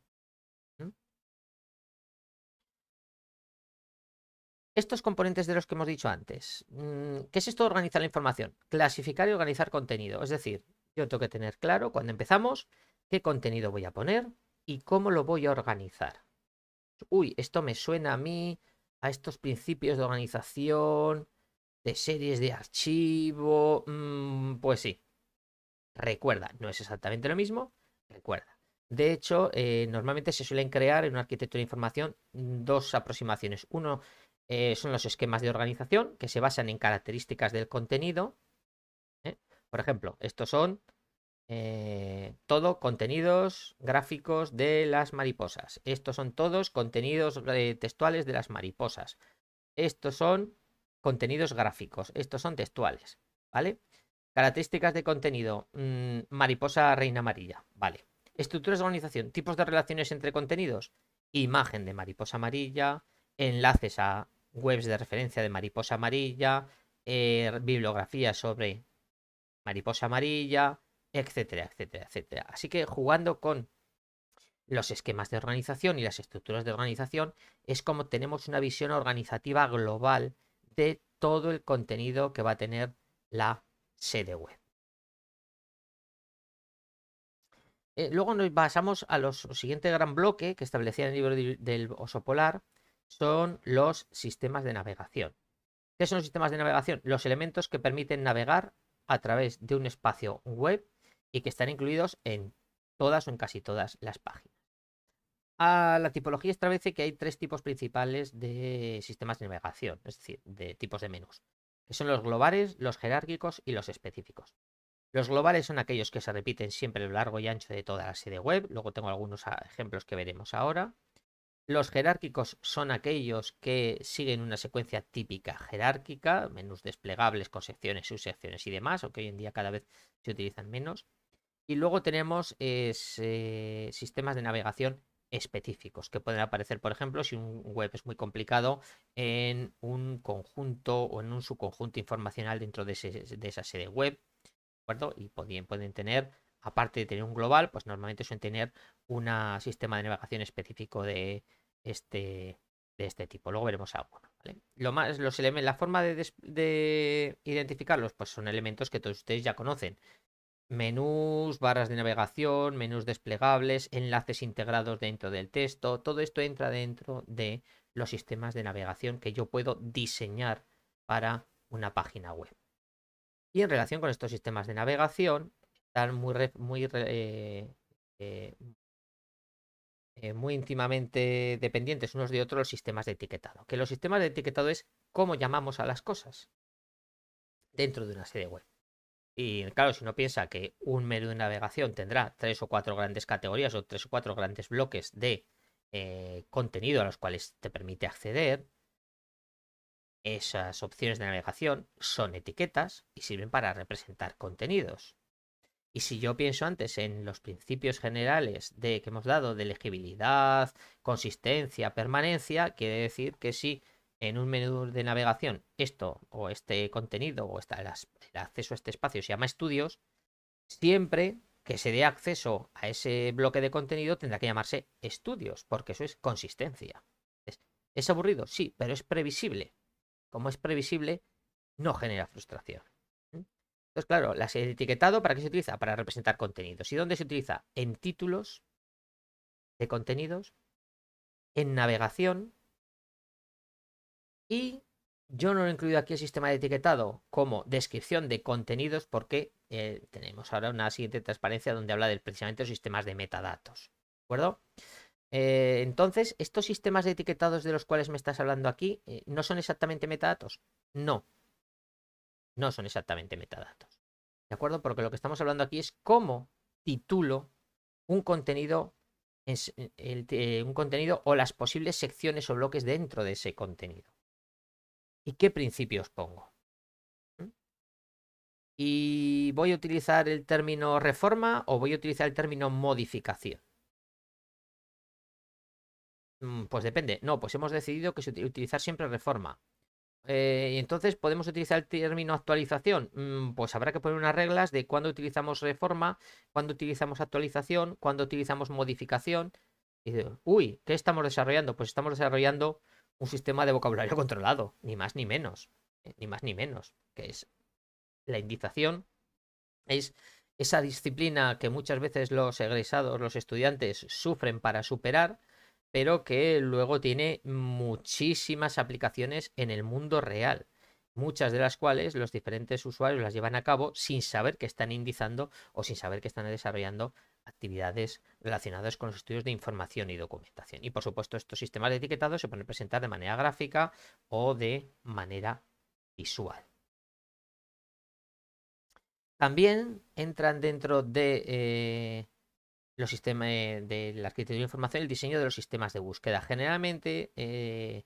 estos componentes de los que hemos dicho antes. Mm, ¿Qué es esto de organizar la información? Clasificar y organizar contenido. Es decir, yo tengo que tener claro cuando empezamos qué contenido voy a poner y cómo lo voy a organizar. Uy, esto me suena a mí, a estos principios de organización, de series de archivo. Mm, pues sí. Recuerda, no es exactamente lo mismo. Recuerda. De hecho, eh, normalmente se suelen crear en una arquitectura de información dos aproximaciones. Uno eh, son los esquemas de organización que se basan en características del contenido. ¿eh? Por ejemplo, estos son eh, todo contenidos gráficos de las mariposas. Estos son todos contenidos textuales de las mariposas. Estos son contenidos gráficos. Estos son textuales. ¿Vale? Características de contenido. Mm, mariposa reina amarilla. Vale. Estructuras de organización. Tipos de relaciones entre contenidos. Imagen de mariposa amarilla. Enlaces a webs de referencia de mariposa amarilla, eh, bibliografía sobre mariposa amarilla, etcétera, etcétera, etcétera. Así que jugando con los esquemas de organización y las estructuras de organización es como tenemos una visión organizativa global de todo el contenido que va a tener la sede web. Eh, luego nos basamos a los, siguiente gran bloque que establecía el libro del oso polar, son los sistemas de navegación. ¿Qué son los sistemas de navegación? Los elementos que permiten navegar a través de un espacio web y que están incluidos en todas o en casi todas las páginas. A la tipología establece que hay tres tipos principales de sistemas de navegación, es decir, de tipos de menús, que son los globales, los jerárquicos y los específicos. Los globales son aquellos que se repiten siempre a lo largo y ancho de toda la sede web, luego tengo algunos ejemplos que veremos ahora. Los jerárquicos son aquellos que siguen una secuencia típica jerárquica, menús desplegables con secciones, subsecciones y demás, aunque hoy en día cada vez se utilizan menos. Y luego tenemos sistemas de navegación específicos que pueden aparecer, por ejemplo, si un web es muy complicado en un conjunto o en un subconjunto informacional dentro de, esa sede web, ¿de acuerdo? Y pueden tener aparte de tener un global, pues normalmente suelen tener un sistema de navegación específico de este, de este tipo. Luego veremos algo. Lo más, los la forma de, de, identificarlos, pues son elementos que todos ustedes ya conocen. Menús, barras de navegación, menús desplegables, enlaces integrados dentro del texto. Todo esto entra dentro de los sistemas de navegación que yo puedo diseñar para una página web. Y en relación con estos sistemas de navegación, están muy, muy, eh, eh, eh, muy íntimamente dependientes unos de otros los sistemas de etiquetado. Que los sistemas de etiquetado es cómo llamamos a las cosas dentro de una serie web. Y claro, si uno piensa que un menú de navegación tendrá tres o cuatro grandes categorías o tres o cuatro grandes bloques de contenido a los cuales te permite acceder, esas opciones de navegación son etiquetas y sirven para representar contenidos. Y si yo pienso antes en los principios generales de que hemos dado de legibilidad, consistencia, permanencia, quiere decir que si en un menú de navegación esto o este contenido o el acceso a este espacio se llama estudios, siempre que se dé acceso a ese bloque de contenido tendrá que llamarse estudios, porque eso es consistencia. ¿Es aburrido? Sí, pero es previsible. Como es previsible, no genera frustración. Entonces, claro, las, el etiquetado, ¿para qué se utiliza? Para representar contenidos. ¿Y dónde se utiliza? En títulos de contenidos, en navegación. Y yo no he incluido aquí el sistema de etiquetado como descripción de contenidos porque eh, tenemos ahora una siguiente transparencia donde habla del, precisamente de los sistemas de metadatos. ¿De acuerdo? Eh, entonces, estos sistemas de etiquetados de los cuales me estás hablando aquí, eh, ¿no son exactamente metadatos? No, no son exactamente metadatos. ¿De acuerdo? Porque lo que estamos hablando aquí es cómo titulo un contenido, eh, un contenido o las posibles secciones o bloques dentro de ese contenido. ¿Y qué principios pongo? ¿Mm? ¿Y voy a utilizar el término reforma o voy a utilizar el término modificación? Mm, pues depende. No, pues hemos decidido que se utilizar siempre reforma. Eh, y entonces, ¿podemos utilizar el término actualización? Mm, pues habrá que poner unas reglas de cuándo utilizamos reforma, cuándo utilizamos actualización, cuándo utilizamos modificación. Y uy, ¿qué estamos desarrollando? Pues estamos desarrollando un sistema de vocabulario [laughs] controlado, ni más ni menos, eh, ni más ni menos, que es la indización, es esa disciplina que muchas veces los egresados, los estudiantes sufren para superar, pero que luego tiene muchísimas aplicaciones en el mundo real, muchas de las cuales los diferentes usuarios las llevan a cabo sin saber que están indizando o sin saber que están desarrollando actividades relacionadas con los estudios de información y documentación. Y por supuesto, estos sistemas de etiquetado se pueden presentar de manera gráfica o de manera visual. También entran dentro de eh, los sistemas eh, de la arquitectura de información el diseño de los sistemas de búsqueda. Generalmente, eh,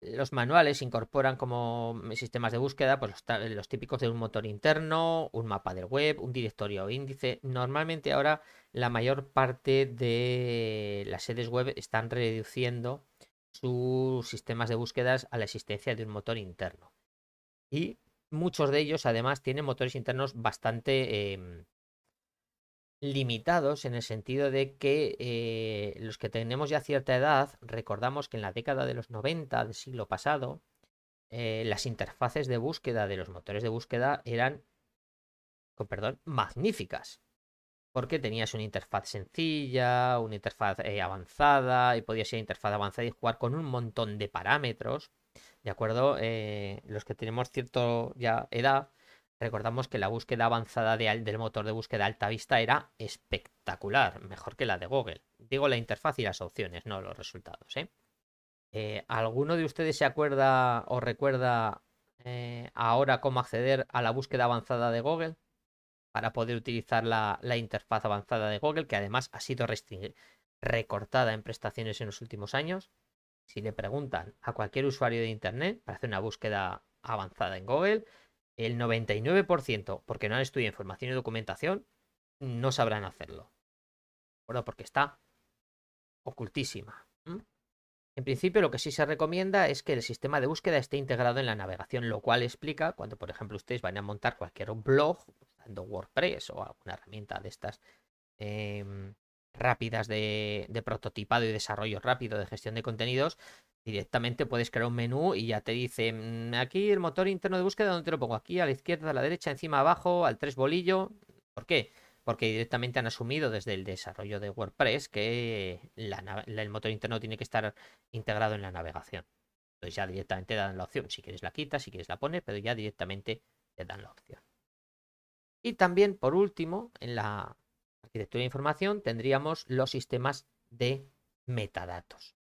los manuales incorporan como sistemas de búsqueda pues los, típicos de un motor interno, un mapa del web, un directorio o índice. Normalmente ahora la mayor parte de las sedes web están reduciendo sus sistemas de búsquedas a la existencia de un motor interno. Y muchos de ellos además tienen motores internos bastante... Em, limitados en el sentido de que eh, los que tenemos ya cierta edad, recordamos que en la década de los 90 del siglo pasado, eh, las interfaces de búsqueda de los motores de búsqueda eran, perdón, magníficas. Porque tenías una interfaz sencilla, una interfaz eh, avanzada, y podías ir a interfaz avanzada y jugar con un montón de parámetros. ¿De acuerdo? los que tenemos cierta ya edad, Recordamos que la búsqueda avanzada del motor de búsqueda alta vista era espectacular, mejor que la de Google. Digo la interfaz y las opciones, no los resultados. ¿eh? Eh, alguno de ustedes se acuerda o recuerda eh, ahora cómo acceder a la búsqueda avanzada de Google? Para poder utilizar la interfaz avanzada de Google, que además ha sido recortada en prestaciones en los últimos años. Si le preguntan a cualquier usuario de Internet para hacer una búsqueda avanzada en Google, el 99%, porque no han estudiado información y documentación, no sabrán hacerlo. Bueno, porque está ocultísima. En principio, lo que sí se recomienda es que el sistema de búsqueda esté integrado en la navegación, lo cual explica cuando, por ejemplo, ustedes van a montar cualquier blog, usando WordPress o alguna herramienta de estas em, rápidas de prototipado y desarrollo rápido de gestión de contenidos, Directamente puedes crear un menú y ya te dice mm, aquí el motor interno de búsqueda, ¿dónde te lo pongo? Aquí, a la izquierda, a la derecha, encima, abajo, al tres bolillo. ¿Por qué? Porque directamente han asumido desde el desarrollo de WordPress que el motor interno tiene que estar integrado en la navegación. Entonces ya directamente dan la opción. Si quieres la quita si quieres la pones, pero ya directamente te dan la opción. Y también, por último, en la arquitectura de información tendríamos los sistemas de metadatos.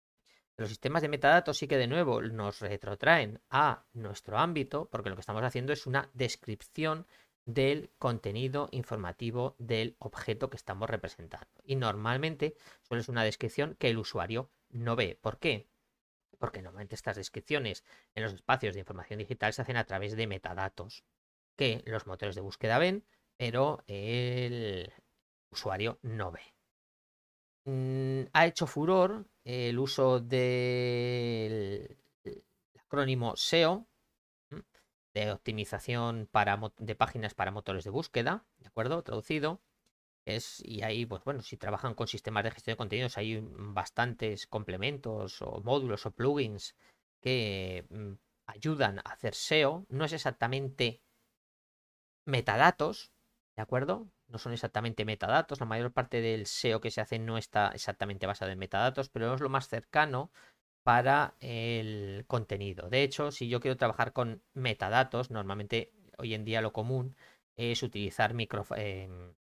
Los sistemas de metadatos sí que de nuevo nos retrotraen a nuestro ámbito, porque lo que estamos haciendo es una descripción del contenido informativo del objeto que estamos representando. Y normalmente suele ser una descripción que el usuario no ve. ¿Por qué? Porque normalmente estas descripciones en los espacios de información digital se hacen a través de metadatos que los motores de búsqueda ven, pero el usuario no ve. Mm, ha hecho furor el uso del acrónimo SEO, de optimización para, de páginas para motores de búsqueda, ¿de acuerdo? Traducido. Es, y ahí, pues bueno, si trabajan con sistemas de gestión de contenidos, hay bastantes complementos o módulos o plugins que mm, ayudan a hacer SEO. No es exactamente metadatos, ¿de acuerdo? no son exactamente metadatos, la mayor parte del SEO que se hace no está exactamente basado en metadatos, pero es lo más cercano para el contenido. De hecho, si yo quiero trabajar con metadatos, normalmente hoy en día lo común es utilizar em,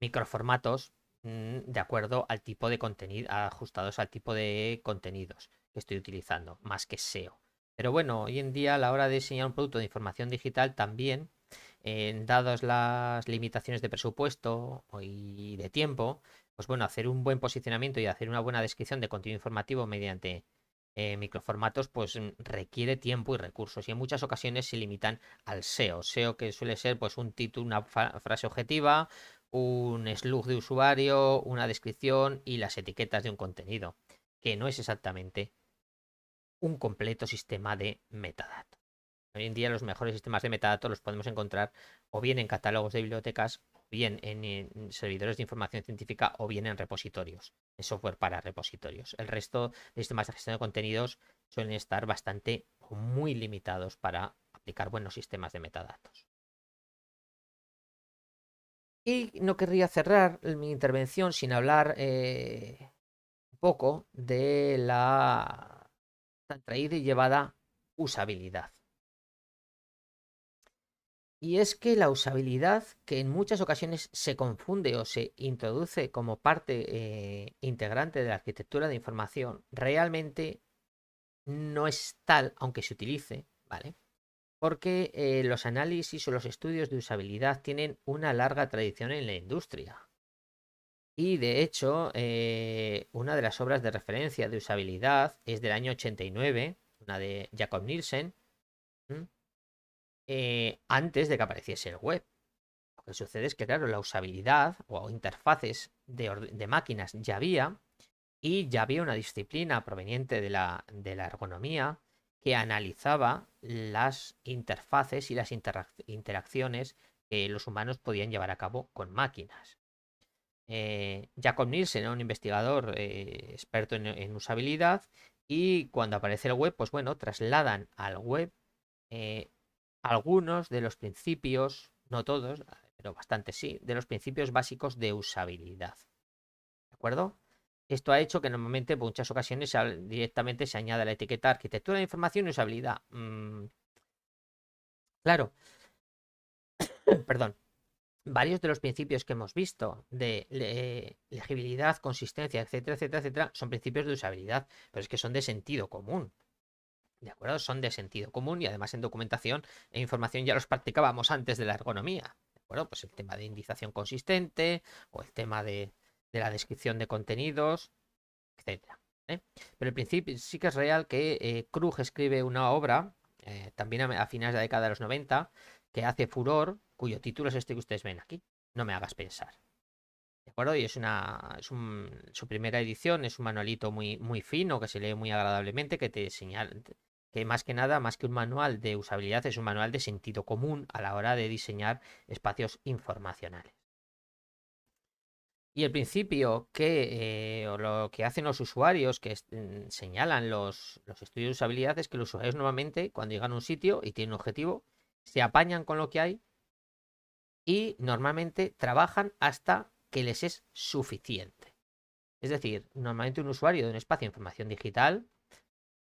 microformatos mm, de acuerdo al tipo de contenido, ajustados al tipo de contenidos que estoy utilizando, más que SEO. Pero bueno, hoy en día a la hora de diseñar un producto de información digital también dadas las limitaciones de presupuesto y de tiempo, pues bueno, hacer un buen posicionamiento y hacer una buena descripción de contenido informativo mediante eh, microformatos, pues mm, requiere tiempo y recursos. Y en muchas ocasiones se limitan al SEO. SEO que suele ser pues un título, una frase objetiva, un slug de usuario, una descripción y las etiquetas de un contenido, que no es exactamente un completo sistema de metadatos. Hoy en día los mejores sistemas de metadatos los podemos encontrar o bien en catálogos de bibliotecas, o bien en, servidores de información científica o bien en repositorios, en software para repositorios. El resto de sistemas de gestión de contenidos suelen estar bastante o muy limitados para aplicar buenos sistemas de metadatos. Y no querría cerrar mi intervención sin hablar eh, un poco de la traída y llevada usabilidad. Y es que la usabilidad, que en muchas ocasiones se confunde o se introduce como parte eh, integrante de la arquitectura de información, realmente no es tal, aunque se utilice, ¿vale? Porque eh, los análisis o los estudios de usabilidad tienen una larga tradición en la industria. Y de hecho, eh, una de las obras de referencia de usabilidad es del año 89, una de Jacob Nielsen, eh, antes de que apareciese el web. Lo que sucede es que, claro, la usabilidad o interfaces de, máquinas ya había y ya había una disciplina proveniente de la, ergonomía que analizaba las interfaces y las interacciones que los humanos podían llevar a cabo con máquinas. Eh, Jacob Nielsen, era un investigador eh, experto en, usabilidad, y cuando aparece el web, pues bueno, trasladan al web algunos de los principios, no todos, pero bastante sí, de los principios básicos de usabilidad. ¿De acuerdo? Esto ha hecho que normalmente en pues, muchas ocasiones directamente se añada la etiqueta arquitectura de información y usabilidad. Mm, claro. [coughs] Perdón. Varios de los principios que hemos visto de legibilidad, consistencia, etcétera, etcétera, etcétera, son principios de usabilidad, pero es que son de sentido común. ¿De acuerdo? Son de sentido común y además en documentación e información ya los practicábamos antes de la ergonomía. ¿De acuerdo? Pues el tema de indicación consistente o el tema de, la descripción de contenidos, etc. ¿eh? Pero el principio sí que es real que eh, Krug escribe una obra, eh, también a, finales de la década de los 90, que hace furor, cuyo título es este que ustedes ven aquí. No me hagas pensar. ¿De acuerdo? Y es una. Es su primera edición, es un manualito muy, muy fino que se lee muy agradablemente, que te señala, que más que nada, más que un manual de usabilidad, es un manual de sentido común a la hora de diseñar espacios informacionales. Y el principio que eh, lo que hacen los usuarios, que mm, señalan los, los, estudios de usabilidad, es que los usuarios normalmente, cuando llegan a un sitio y tienen un objetivo, se apañan con lo que hay y normalmente trabajan hasta que les es suficiente. Es decir, normalmente un usuario de un espacio de información digital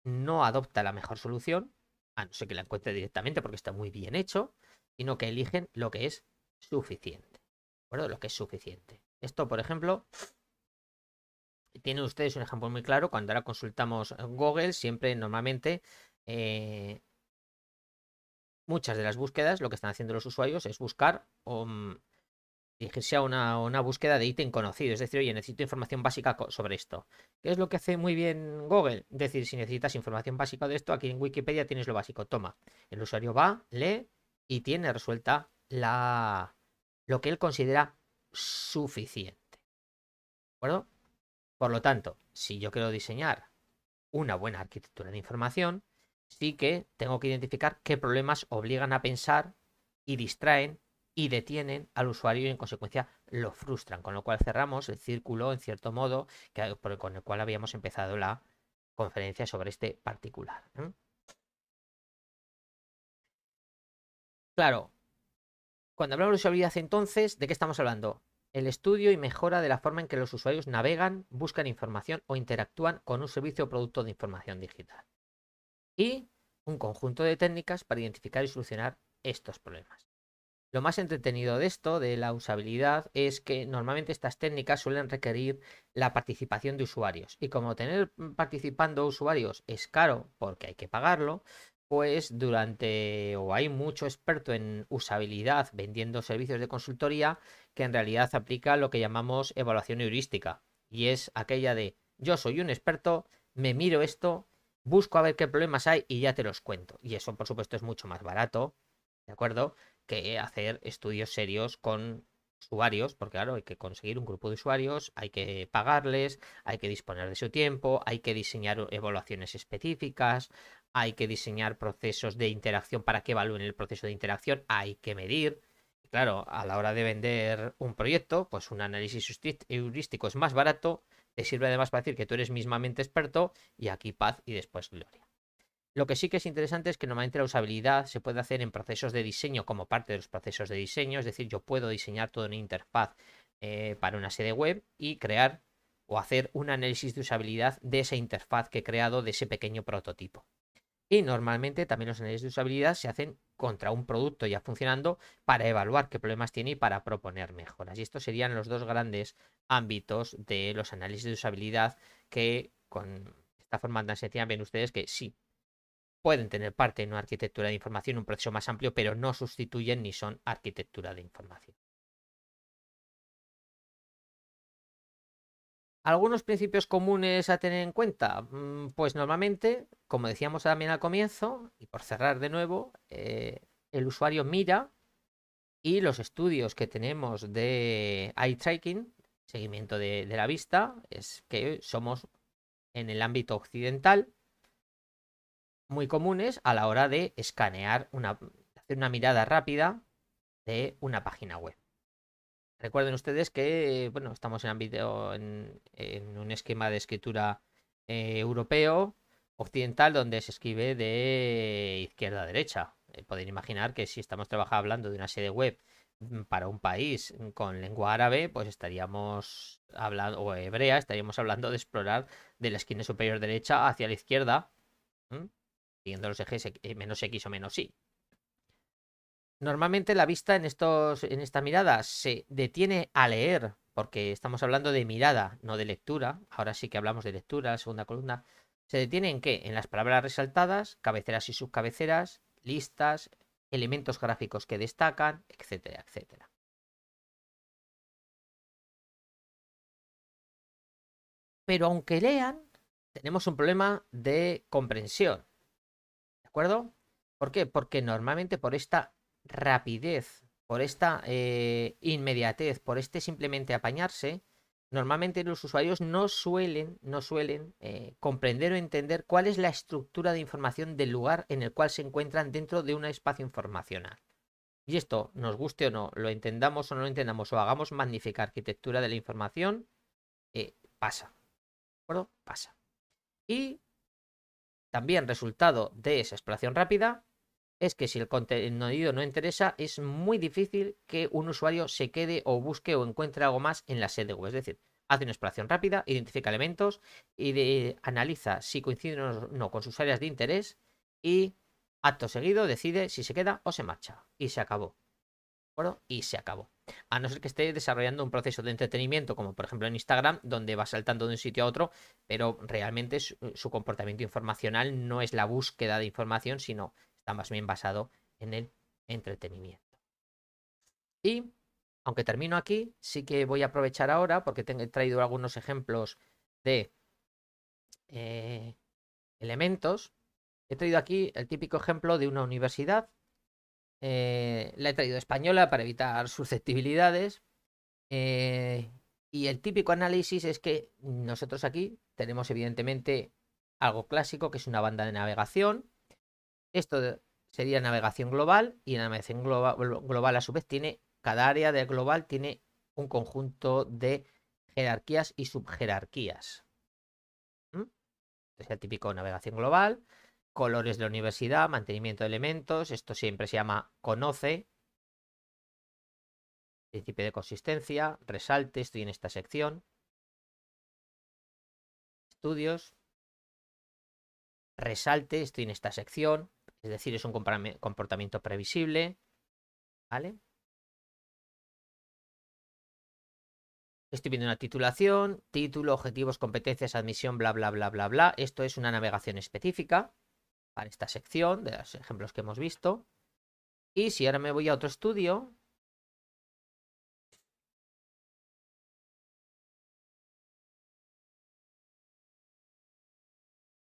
no adopta la mejor solución, a no ser que la encuentre directamente porque está muy bien hecho, sino que eligen lo que es suficiente. ¿De acuerdo? Lo que es suficiente. Esto, por ejemplo, tienen ustedes un ejemplo muy claro. Cuando ahora consultamos Google, siempre normalmente eh, muchas de las búsquedas, lo que están haciendo los usuarios es buscar um, dirigirse a una, una, búsqueda de ítem conocido. Es decir, oye, necesito información básica sobre esto. ¿Qué es lo que hace muy bien Google? Es decir, si necesitas información básica de esto, aquí en Wikipedia tienes lo básico. Toma. El usuario va, lee y tiene resuelta la, lo que él considera suficiente. ¿De acuerdo? Por lo tanto, si yo quiero diseñar una buena arquitectura de información, sí que tengo que identificar qué problemas obligan a pensar y distraen y detienen al usuario y en consecuencia lo frustran, con lo cual cerramos el círculo en cierto modo con el cual habíamos empezado la conferencia sobre este particular. Claro, cuando hablamos de usabilidad entonces, ¿de qué estamos hablando? El estudio y mejora de la forma en que los usuarios navegan, buscan información o interactúan con un servicio o producto de información digital. Y un conjunto de técnicas para identificar y solucionar estos problemas. Lo más entretenido de esto, de la usabilidad, es que normalmente estas técnicas suelen requerir la participación de usuarios. Y como tener mm, participando usuarios es caro porque hay que pagarlo, pues durante o hay mucho experto en usabilidad vendiendo servicios de consultoría que en realidad aplica lo que llamamos evaluación heurística. Y es aquella de yo soy un experto, me miro esto, busco a ver qué problemas hay y ya te los cuento. Y eso por supuesto es mucho más barato, ¿de acuerdo? que hacer estudios serios con usuarios, porque claro, hay que conseguir un grupo de usuarios, hay que pagarles, hay que disponer de su tiempo, hay que diseñar evaluaciones específicas, hay que diseñar procesos de interacción para que evalúen el proceso de interacción, hay que medir. Claro, a la hora de vender un proyecto, pues un análisis heurístico es más barato, te sirve además para decir que tú eres mismamente experto y aquí paz y después gloria. Lo que sí que es interesante es que normalmente la usabilidad se puede hacer en procesos de diseño como parte de los procesos de diseño, es decir, yo puedo diseñar toda una interfaz eh, para una sede web y crear o hacer un análisis de usabilidad de esa interfaz que he creado, de ese pequeño prototipo. Y normalmente también los análisis de usabilidad se hacen contra un producto ya funcionando para evaluar qué problemas tiene y para proponer mejoras. Y estos serían los dos grandes ámbitos de los análisis de usabilidad que con esta forma tan sencilla ven ustedes que sí, pueden tener parte en una arquitectura de información, un proceso más amplio, pero no sustituyen ni son arquitectura de información. Algunos principios comunes a tener en cuenta, mm, pues normalmente, como decíamos también al comienzo, y por cerrar de nuevo, eh, el usuario mira y los estudios que tenemos de eye tracking, seguimiento de la vista, es que somos en el ámbito occidental, muy comunes a la hora de escanear una, hacer una mirada rápida de una página web. Recuerden ustedes que bueno, estamos en ámbito en, un esquema de escritura eh, europeo occidental donde se escribe de izquierda a derecha. Eh, pueden imaginar que si estamos trabajando hablando de una sede web mm, para un país mm, con lengua árabe, pues estaríamos hablando, o hebrea, estaríamos hablando de explorar de la esquina superior derecha hacia la izquierda siguiendo los ejes eh, menos X o menos Y. Normalmente la vista en, estos, en esta mirada se detiene a leer, porque estamos hablando de mirada, no de lectura. Ahora sí que hablamos de lectura, segunda columna. ¿Se detiene en qué? En las palabras resaltadas, cabeceras y subcabeceras, listas, elementos gráficos que destacan, etcétera, etcétera. Pero aunque lean, tenemos un problema de comprensión acuerdo? ¿Por qué? Porque normalmente por esta rapidez, por esta eh, inmediatez, por este simplemente apañarse, normalmente los usuarios no suelen, no suelen eh, comprender o entender cuál es la estructura de información del lugar en el cual se encuentran dentro de un espacio informacional. Y esto, nos guste o no, lo entendamos o no lo entendamos, o hagamos magnífica arquitectura de la información, eh, pasa. ¿De acuerdo? Pasa. Y también resultado de esa exploración rápida es que si el contenido no interesa, es muy difícil que un usuario se quede o busque o encuentre algo más en la sede web. Es decir, hace una exploración rápida, identifica elementos y analiza si coinciden o no con sus áreas de interés y acto seguido decide si se queda o se marcha. Y se acabó. Bueno, y se acabó a no ser que esté desarrollando un proceso de entretenimiento, como por ejemplo en Instagram, donde va saltando de un sitio a otro, pero realmente su, comportamiento informacional no es la búsqueda de información, sino está más bien basado en el entretenimiento. Y aunque termino aquí, sí que voy a aprovechar ahora, porque he traído algunos ejemplos de eh, elementos. He traído aquí el típico ejemplo de una universidad eh, la he traído española para evitar susceptibilidades. Eh, y el típico análisis es que nosotros aquí tenemos evidentemente algo clásico, que es una banda de navegación. Esto sería navegación global y la navegación global, a su vez tiene, cada área de global tiene un conjunto de jerarquías y subjerarquías. ¿Mm? Este es el típico navegación global colores de la universidad, mantenimiento de elementos, esto siempre se llama conoce, principio de consistencia, resalte, estoy en esta sección, estudios, resalte, estoy en esta sección, es decir, es un comportamiento previsible, ¿vale? Estoy viendo una titulación, título, objetivos, competencias, admisión, bla, bla, bla, bla, bla. Esto es una navegación específica esta sección de los ejemplos que hemos visto. Y si ahora me voy a otro estudio,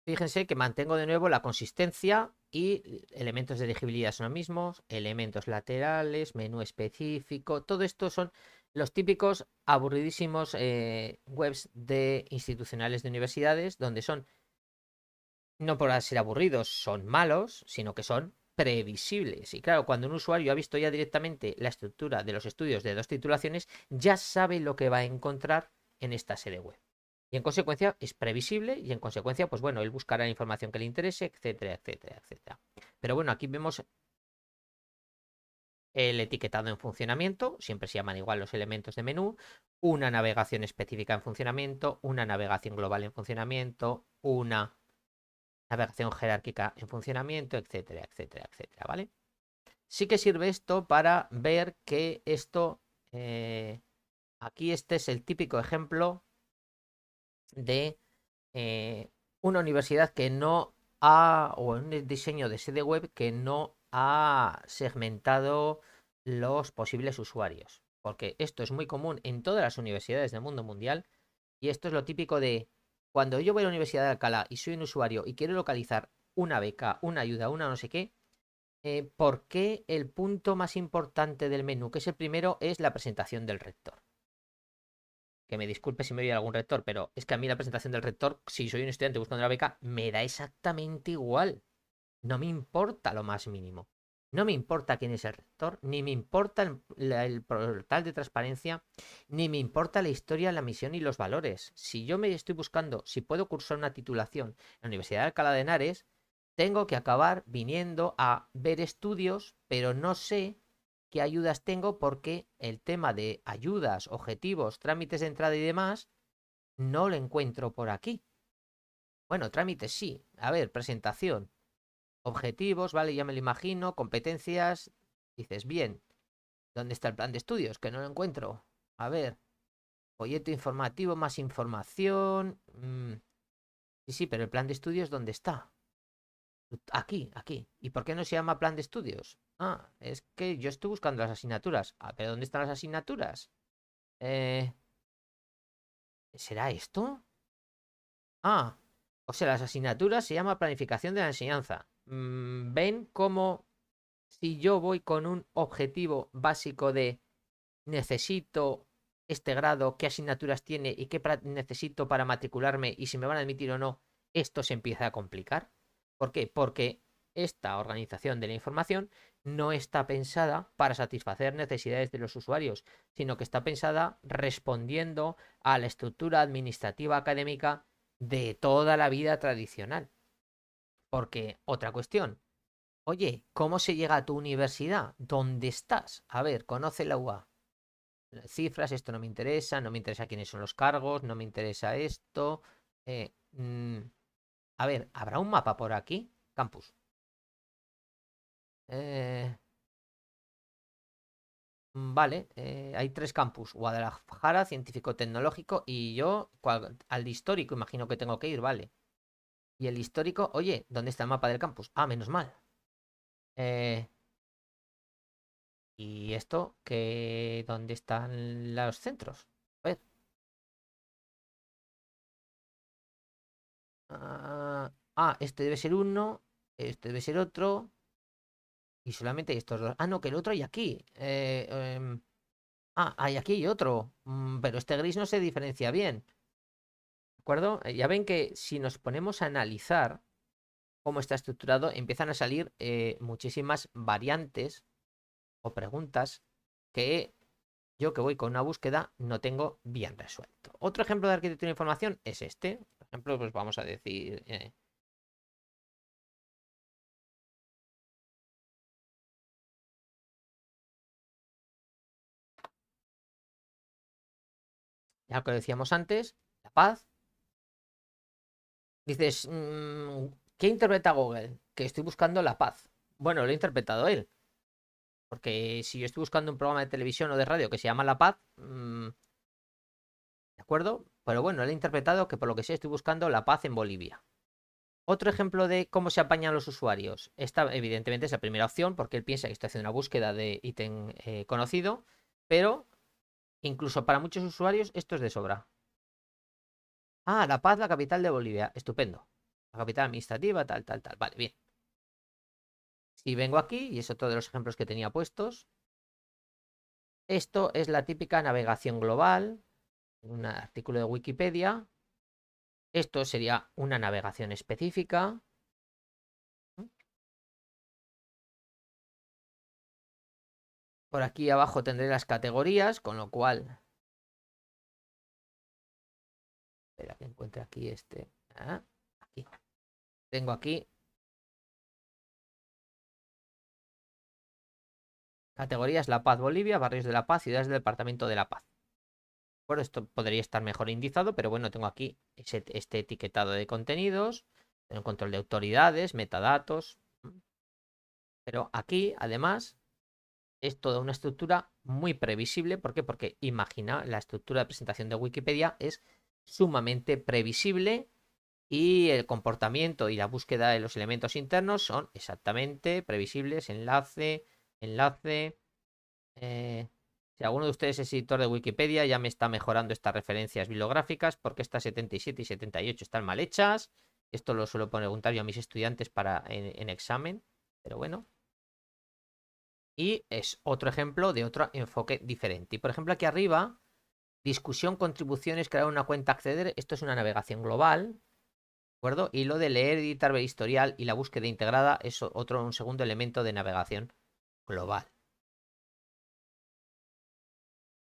fíjense que mantengo de nuevo la consistencia y elementos de elegibilidad son los mismos, elementos laterales, menú específico, todo esto son los típicos aburridísimos eh, webs de institucionales de universidades donde son no por ser aburridos, son malos, sino que son previsibles. Y claro, cuando un usuario ha visto ya directamente la estructura de los estudios de dos titulaciones, ya sabe lo que va a encontrar en esta sede web. Y en consecuencia es previsible y en consecuencia, pues bueno, él buscará la información que le interese, etcétera, etcétera, etcétera. Pero bueno, aquí vemos el etiquetado en funcionamiento, siempre se llaman igual los elementos de menú, una navegación específica en funcionamiento, una navegación global en funcionamiento, una navegación jerárquica en funcionamiento, etcétera, etcétera, etcétera, ¿vale? Sí que sirve esto para ver que esto, eh, aquí este es el típico ejemplo de eh, una universidad que no ha, o un diseño de sede web que no ha segmentado los posibles usuarios. Porque esto es muy común en todas las universidades del mundo mundial y esto es lo típico de cuando yo voy a la Universidad de Alcalá y soy un usuario y quiero localizar una beca, una ayuda, una no sé qué, eh, ¿por qué el punto más importante del menú, que es el primero, es la presentación del rector? Que me disculpe si me oye algún rector, pero es que a mí la presentación del rector, si soy un estudiante buscando la beca, me da exactamente igual. No me importa lo más mínimo. No me importa quién es el rector, ni me importa el, portal de transparencia, ni me importa la historia, la misión y los valores. Si yo me estoy buscando, si puedo cursar una titulación en la Universidad de Alcalá de Henares, tengo que acabar viniendo a ver estudios, pero no sé qué ayudas tengo porque el tema de ayudas, objetivos, trámites de entrada y demás, no lo encuentro por aquí. Bueno, trámites sí. A ver, presentación objetivos, ¿vale? Ya me lo imagino, competencias. Dices, bien, ¿dónde está el plan de estudios? Que no lo encuentro. A ver, folleto informativo, más información. Mm. Sí, sí, pero el plan de estudios, ¿dónde está? Aquí, aquí. ¿Y por qué no se llama plan de estudios? Ah, es que yo estoy buscando las asignaturas. Ah, pero ¿dónde están las asignaturas? Eh, ¿Será esto? Ah, o sea, las asignaturas se llama planificación de la enseñanza. Mm, ven como si yo voy con un objetivo básico de necesito este grado, qué asignaturas tiene y qué necesito para matricularme y si me van a admitir o no, esto se empieza a complicar. ¿Por qué? Porque esta organización de la información no está pensada para satisfacer necesidades de los usuarios, sino que está pensada respondiendo a la estructura administrativa académica de toda la vida tradicional. Porque otra cuestión. Oye, ¿cómo se llega a tu universidad? ¿Dónde estás? A ver, conoce la UA. Cifras, esto no me interesa, no me interesa quiénes son los cargos, no me interesa esto. Eh, mm, a ver, ¿habrá un mapa por aquí? Campus. Eh, mm, vale, eh, hay tres campus: Guadalajara, científico-tecnológico y yo al histórico. Imagino que tengo que ir, vale. Y el histórico, oye, ¿dónde está el mapa del campus? Ah, menos mal. Eh, y esto, que ¿dónde están los centros? Pues, A ah, ver. Ah, este debe ser uno, este debe ser otro. Y solamente estos dos. Ah, no, que el otro hay aquí. Eh, em, ah, hay aquí y otro. Mm, pero este gris no se diferencia bien. Eh, ya ven que si nos ponemos a analizar cómo está estructurado, empiezan a salir eh, muchísimas variantes o preguntas que yo que voy con una búsqueda no tengo bien resuelto. Otro ejemplo de arquitectura de información es este. Por ejemplo, pues vamos a decir... Eh, ya lo que decíamos antes, la paz, Dices, mm, ¿qué interpreta Google? Que estoy buscando la paz. Bueno, lo ha interpretado él. Porque si yo estoy buscando un programa de televisión o de radio que se llama La Paz, mm, ¿de acuerdo? Pero bueno, él ha interpretado que por lo que sé estoy buscando la paz en Bolivia. Otro ejemplo de cómo se apañan los usuarios. Esta, evidentemente, es la primera opción, porque él piensa que está haciendo una búsqueda de ítem eh, conocido, pero incluso para muchos usuarios esto es de sobra. Ah, La Paz, la capital de Bolivia. Estupendo. La capital administrativa, tal, tal, tal. Vale, bien. Si vengo aquí, y es otro de los ejemplos que tenía puestos. Esto es la típica navegación global. Un artículo de Wikipedia. Esto sería una navegación específica. Por aquí abajo tendré las categorías, con lo cual Espera, que encuentre aquí este. Ah, aquí. Tengo aquí. Categorías La Paz Bolivia, Barrios de la Paz, Ciudades del Departamento de la Paz. Bueno, esto podría estar mejor indicado, pero bueno, tengo aquí este etiquetado de contenidos, tengo control de autoridades, metadatos. Pero aquí, además, es toda una estructura muy previsible. ¿Por qué? Porque imagina, la estructura de presentación de Wikipedia es sumamente previsible y el comportamiento y la búsqueda de los elementos internos son exactamente previsibles. Enlace, enlace. Eh, si alguno de ustedes es editor de Wikipedia, ya me está mejorando estas referencias bibliográficas porque estas 77 y 78 están mal hechas. Esto lo suelo preguntar yo a mis estudiantes para, en, en examen, pero bueno. Y es otro ejemplo de otro enfoque diferente. Y por ejemplo, aquí arriba Discusión, contribuciones, crear una cuenta, acceder. Esto es una navegación global. ¿De acuerdo? Y lo de leer, editar, ver historial y la búsqueda integrada es otro, un segundo elemento de navegación global.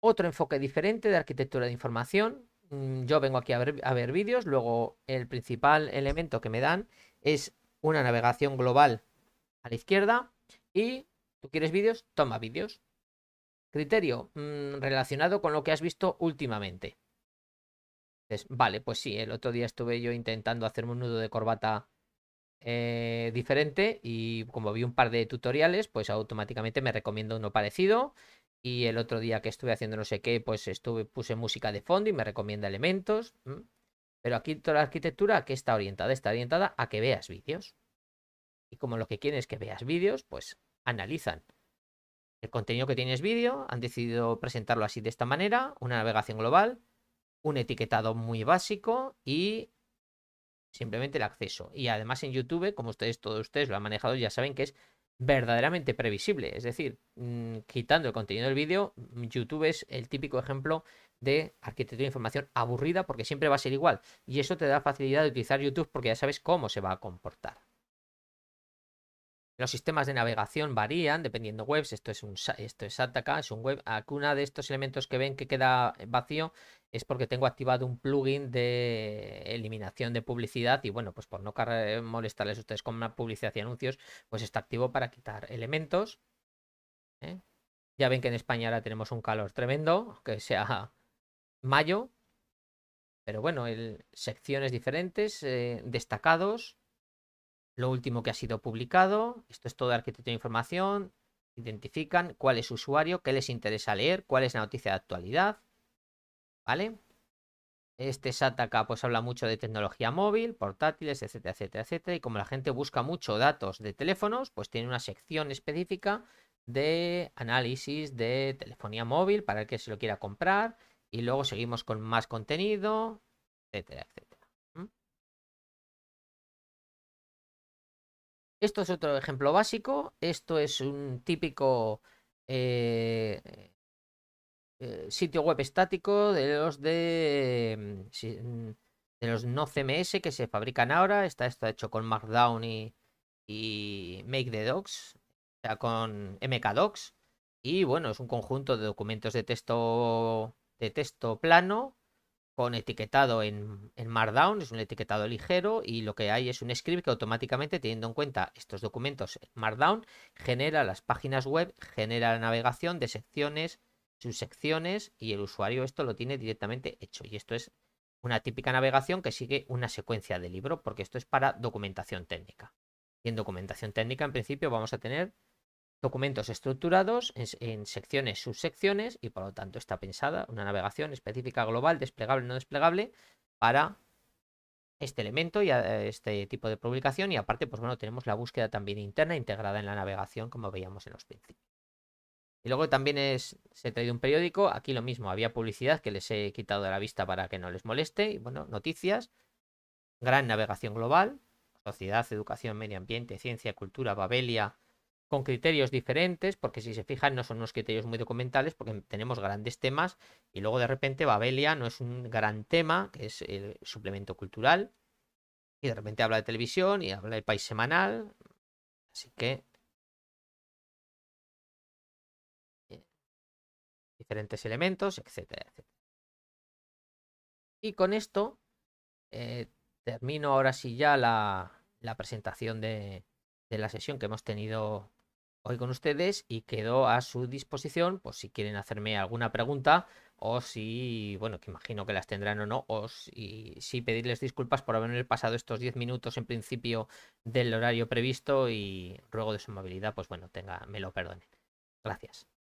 Otro enfoque diferente de arquitectura de información. Mm, yo vengo aquí a ver, a ver vídeos. Luego el principal elemento que me dan es una navegación global a la izquierda. Y tú quieres vídeos, toma vídeos. Criterio mm, relacionado con lo que has visto últimamente. Entonces, vale, pues sí, el otro día estuve yo intentando hacerme un nudo de corbata eh, diferente y como vi un par de tutoriales, pues automáticamente me recomiendo uno parecido. Y el otro día que estuve haciendo no sé qué, pues estuve, puse música de fondo y me recomienda elementos. Pero aquí toda la arquitectura, que está orientada? Está orientada a que veas vídeos. Y como lo que quieren es que veas vídeos, pues analizan el contenido que tienes, es vídeo, han decidido presentarlo así de esta manera, una navegación global, un etiquetado muy básico y simplemente el acceso. Y además en YouTube, como ustedes, todos ustedes lo han manejado, ya saben que es verdaderamente previsible. Es decir, mm, quitando el contenido del vídeo, YouTube es el típico ejemplo de arquitectura de información aburrida porque siempre va a ser igual. Y eso te da facilidad de utilizar YouTube porque ya sabes cómo se va a comportar. Los sistemas de navegación varían dependiendo webs. Esto es un esto es es un web. Una de estos elementos que ven que queda vacío es porque tengo activado un plugin de eliminación de publicidad y bueno, pues por no molestarles ustedes con una publicidad y anuncios, pues está activo para quitar elementos. ¿eh? Ya ven que en España ahora tenemos un calor tremendo, que sea mayo. Pero bueno, secciones diferentes, eh, destacados lo último que ha sido publicado. Esto es todo arquitecto de información. Identifican cuál es usuario, qué les interesa leer, cuál es la noticia de actualidad. ¿Vale? Este SATACA pues habla mucho de tecnología móvil, portátiles, etcétera, etcétera, etcétera. Y como la gente busca mucho datos de teléfonos, pues tiene una sección específica de análisis de telefonía móvil para el que se lo quiera comprar. Y luego seguimos con más contenido, etcétera, etcétera. Esto es otro ejemplo básico. Esto es un típico eh, eh, eh, sitio web estático de los de, mm, mm, los no CMS que se fabrican ahora. Está hecho con Markdown y, Make the Docs, o sea, con MKDocs. Y bueno, es un conjunto de documentos de texto de texto plano con etiquetado en, Markdown, es un etiquetado ligero y lo que hay es un script que automáticamente, teniendo en cuenta estos documentos Markdown, genera las páginas web, genera la navegación de secciones, subsecciones y el usuario esto lo tiene directamente hecho. Y esto es una típica navegación que sigue una secuencia de libro porque esto es para documentación técnica. Y en documentación técnica, en principio, vamos a tener documentos estructurados en, secciones, subsecciones y por lo tanto está pensada una navegación específica global, desplegable, no desplegable para este elemento y eh, este tipo de publicación y aparte pues bueno tenemos la búsqueda también interna integrada en la navegación como veíamos en los principios. Y luego también es, se trae un periódico, aquí lo mismo, había publicidad que les he quitado de la vista para que no les moleste, y bueno, noticias, gran navegación global, sociedad, educación, medio ambiente, ciencia, cultura, Babelia, con criterios diferentes, porque si se fijan no son unos criterios muy documentales, porque tenemos grandes temas, y luego de repente Babelia no es un gran tema, que es el suplemento cultural, y de repente habla de televisión y habla del país semanal, así que... Eh, diferentes elementos, etcétera, etcétera. Y con esto eh, termino ahora sí ya la, presentación de, de la sesión que hemos tenido hoy con ustedes y quedo a su disposición pues, si quieren hacerme alguna pregunta o si, bueno, que imagino que las tendrán o no, o si, pedirles disculpas por haberme pasado estos 10 minutos en principio del horario previsto y ruego de su amabilidad, pues bueno, tenga, me lo perdone. Gracias.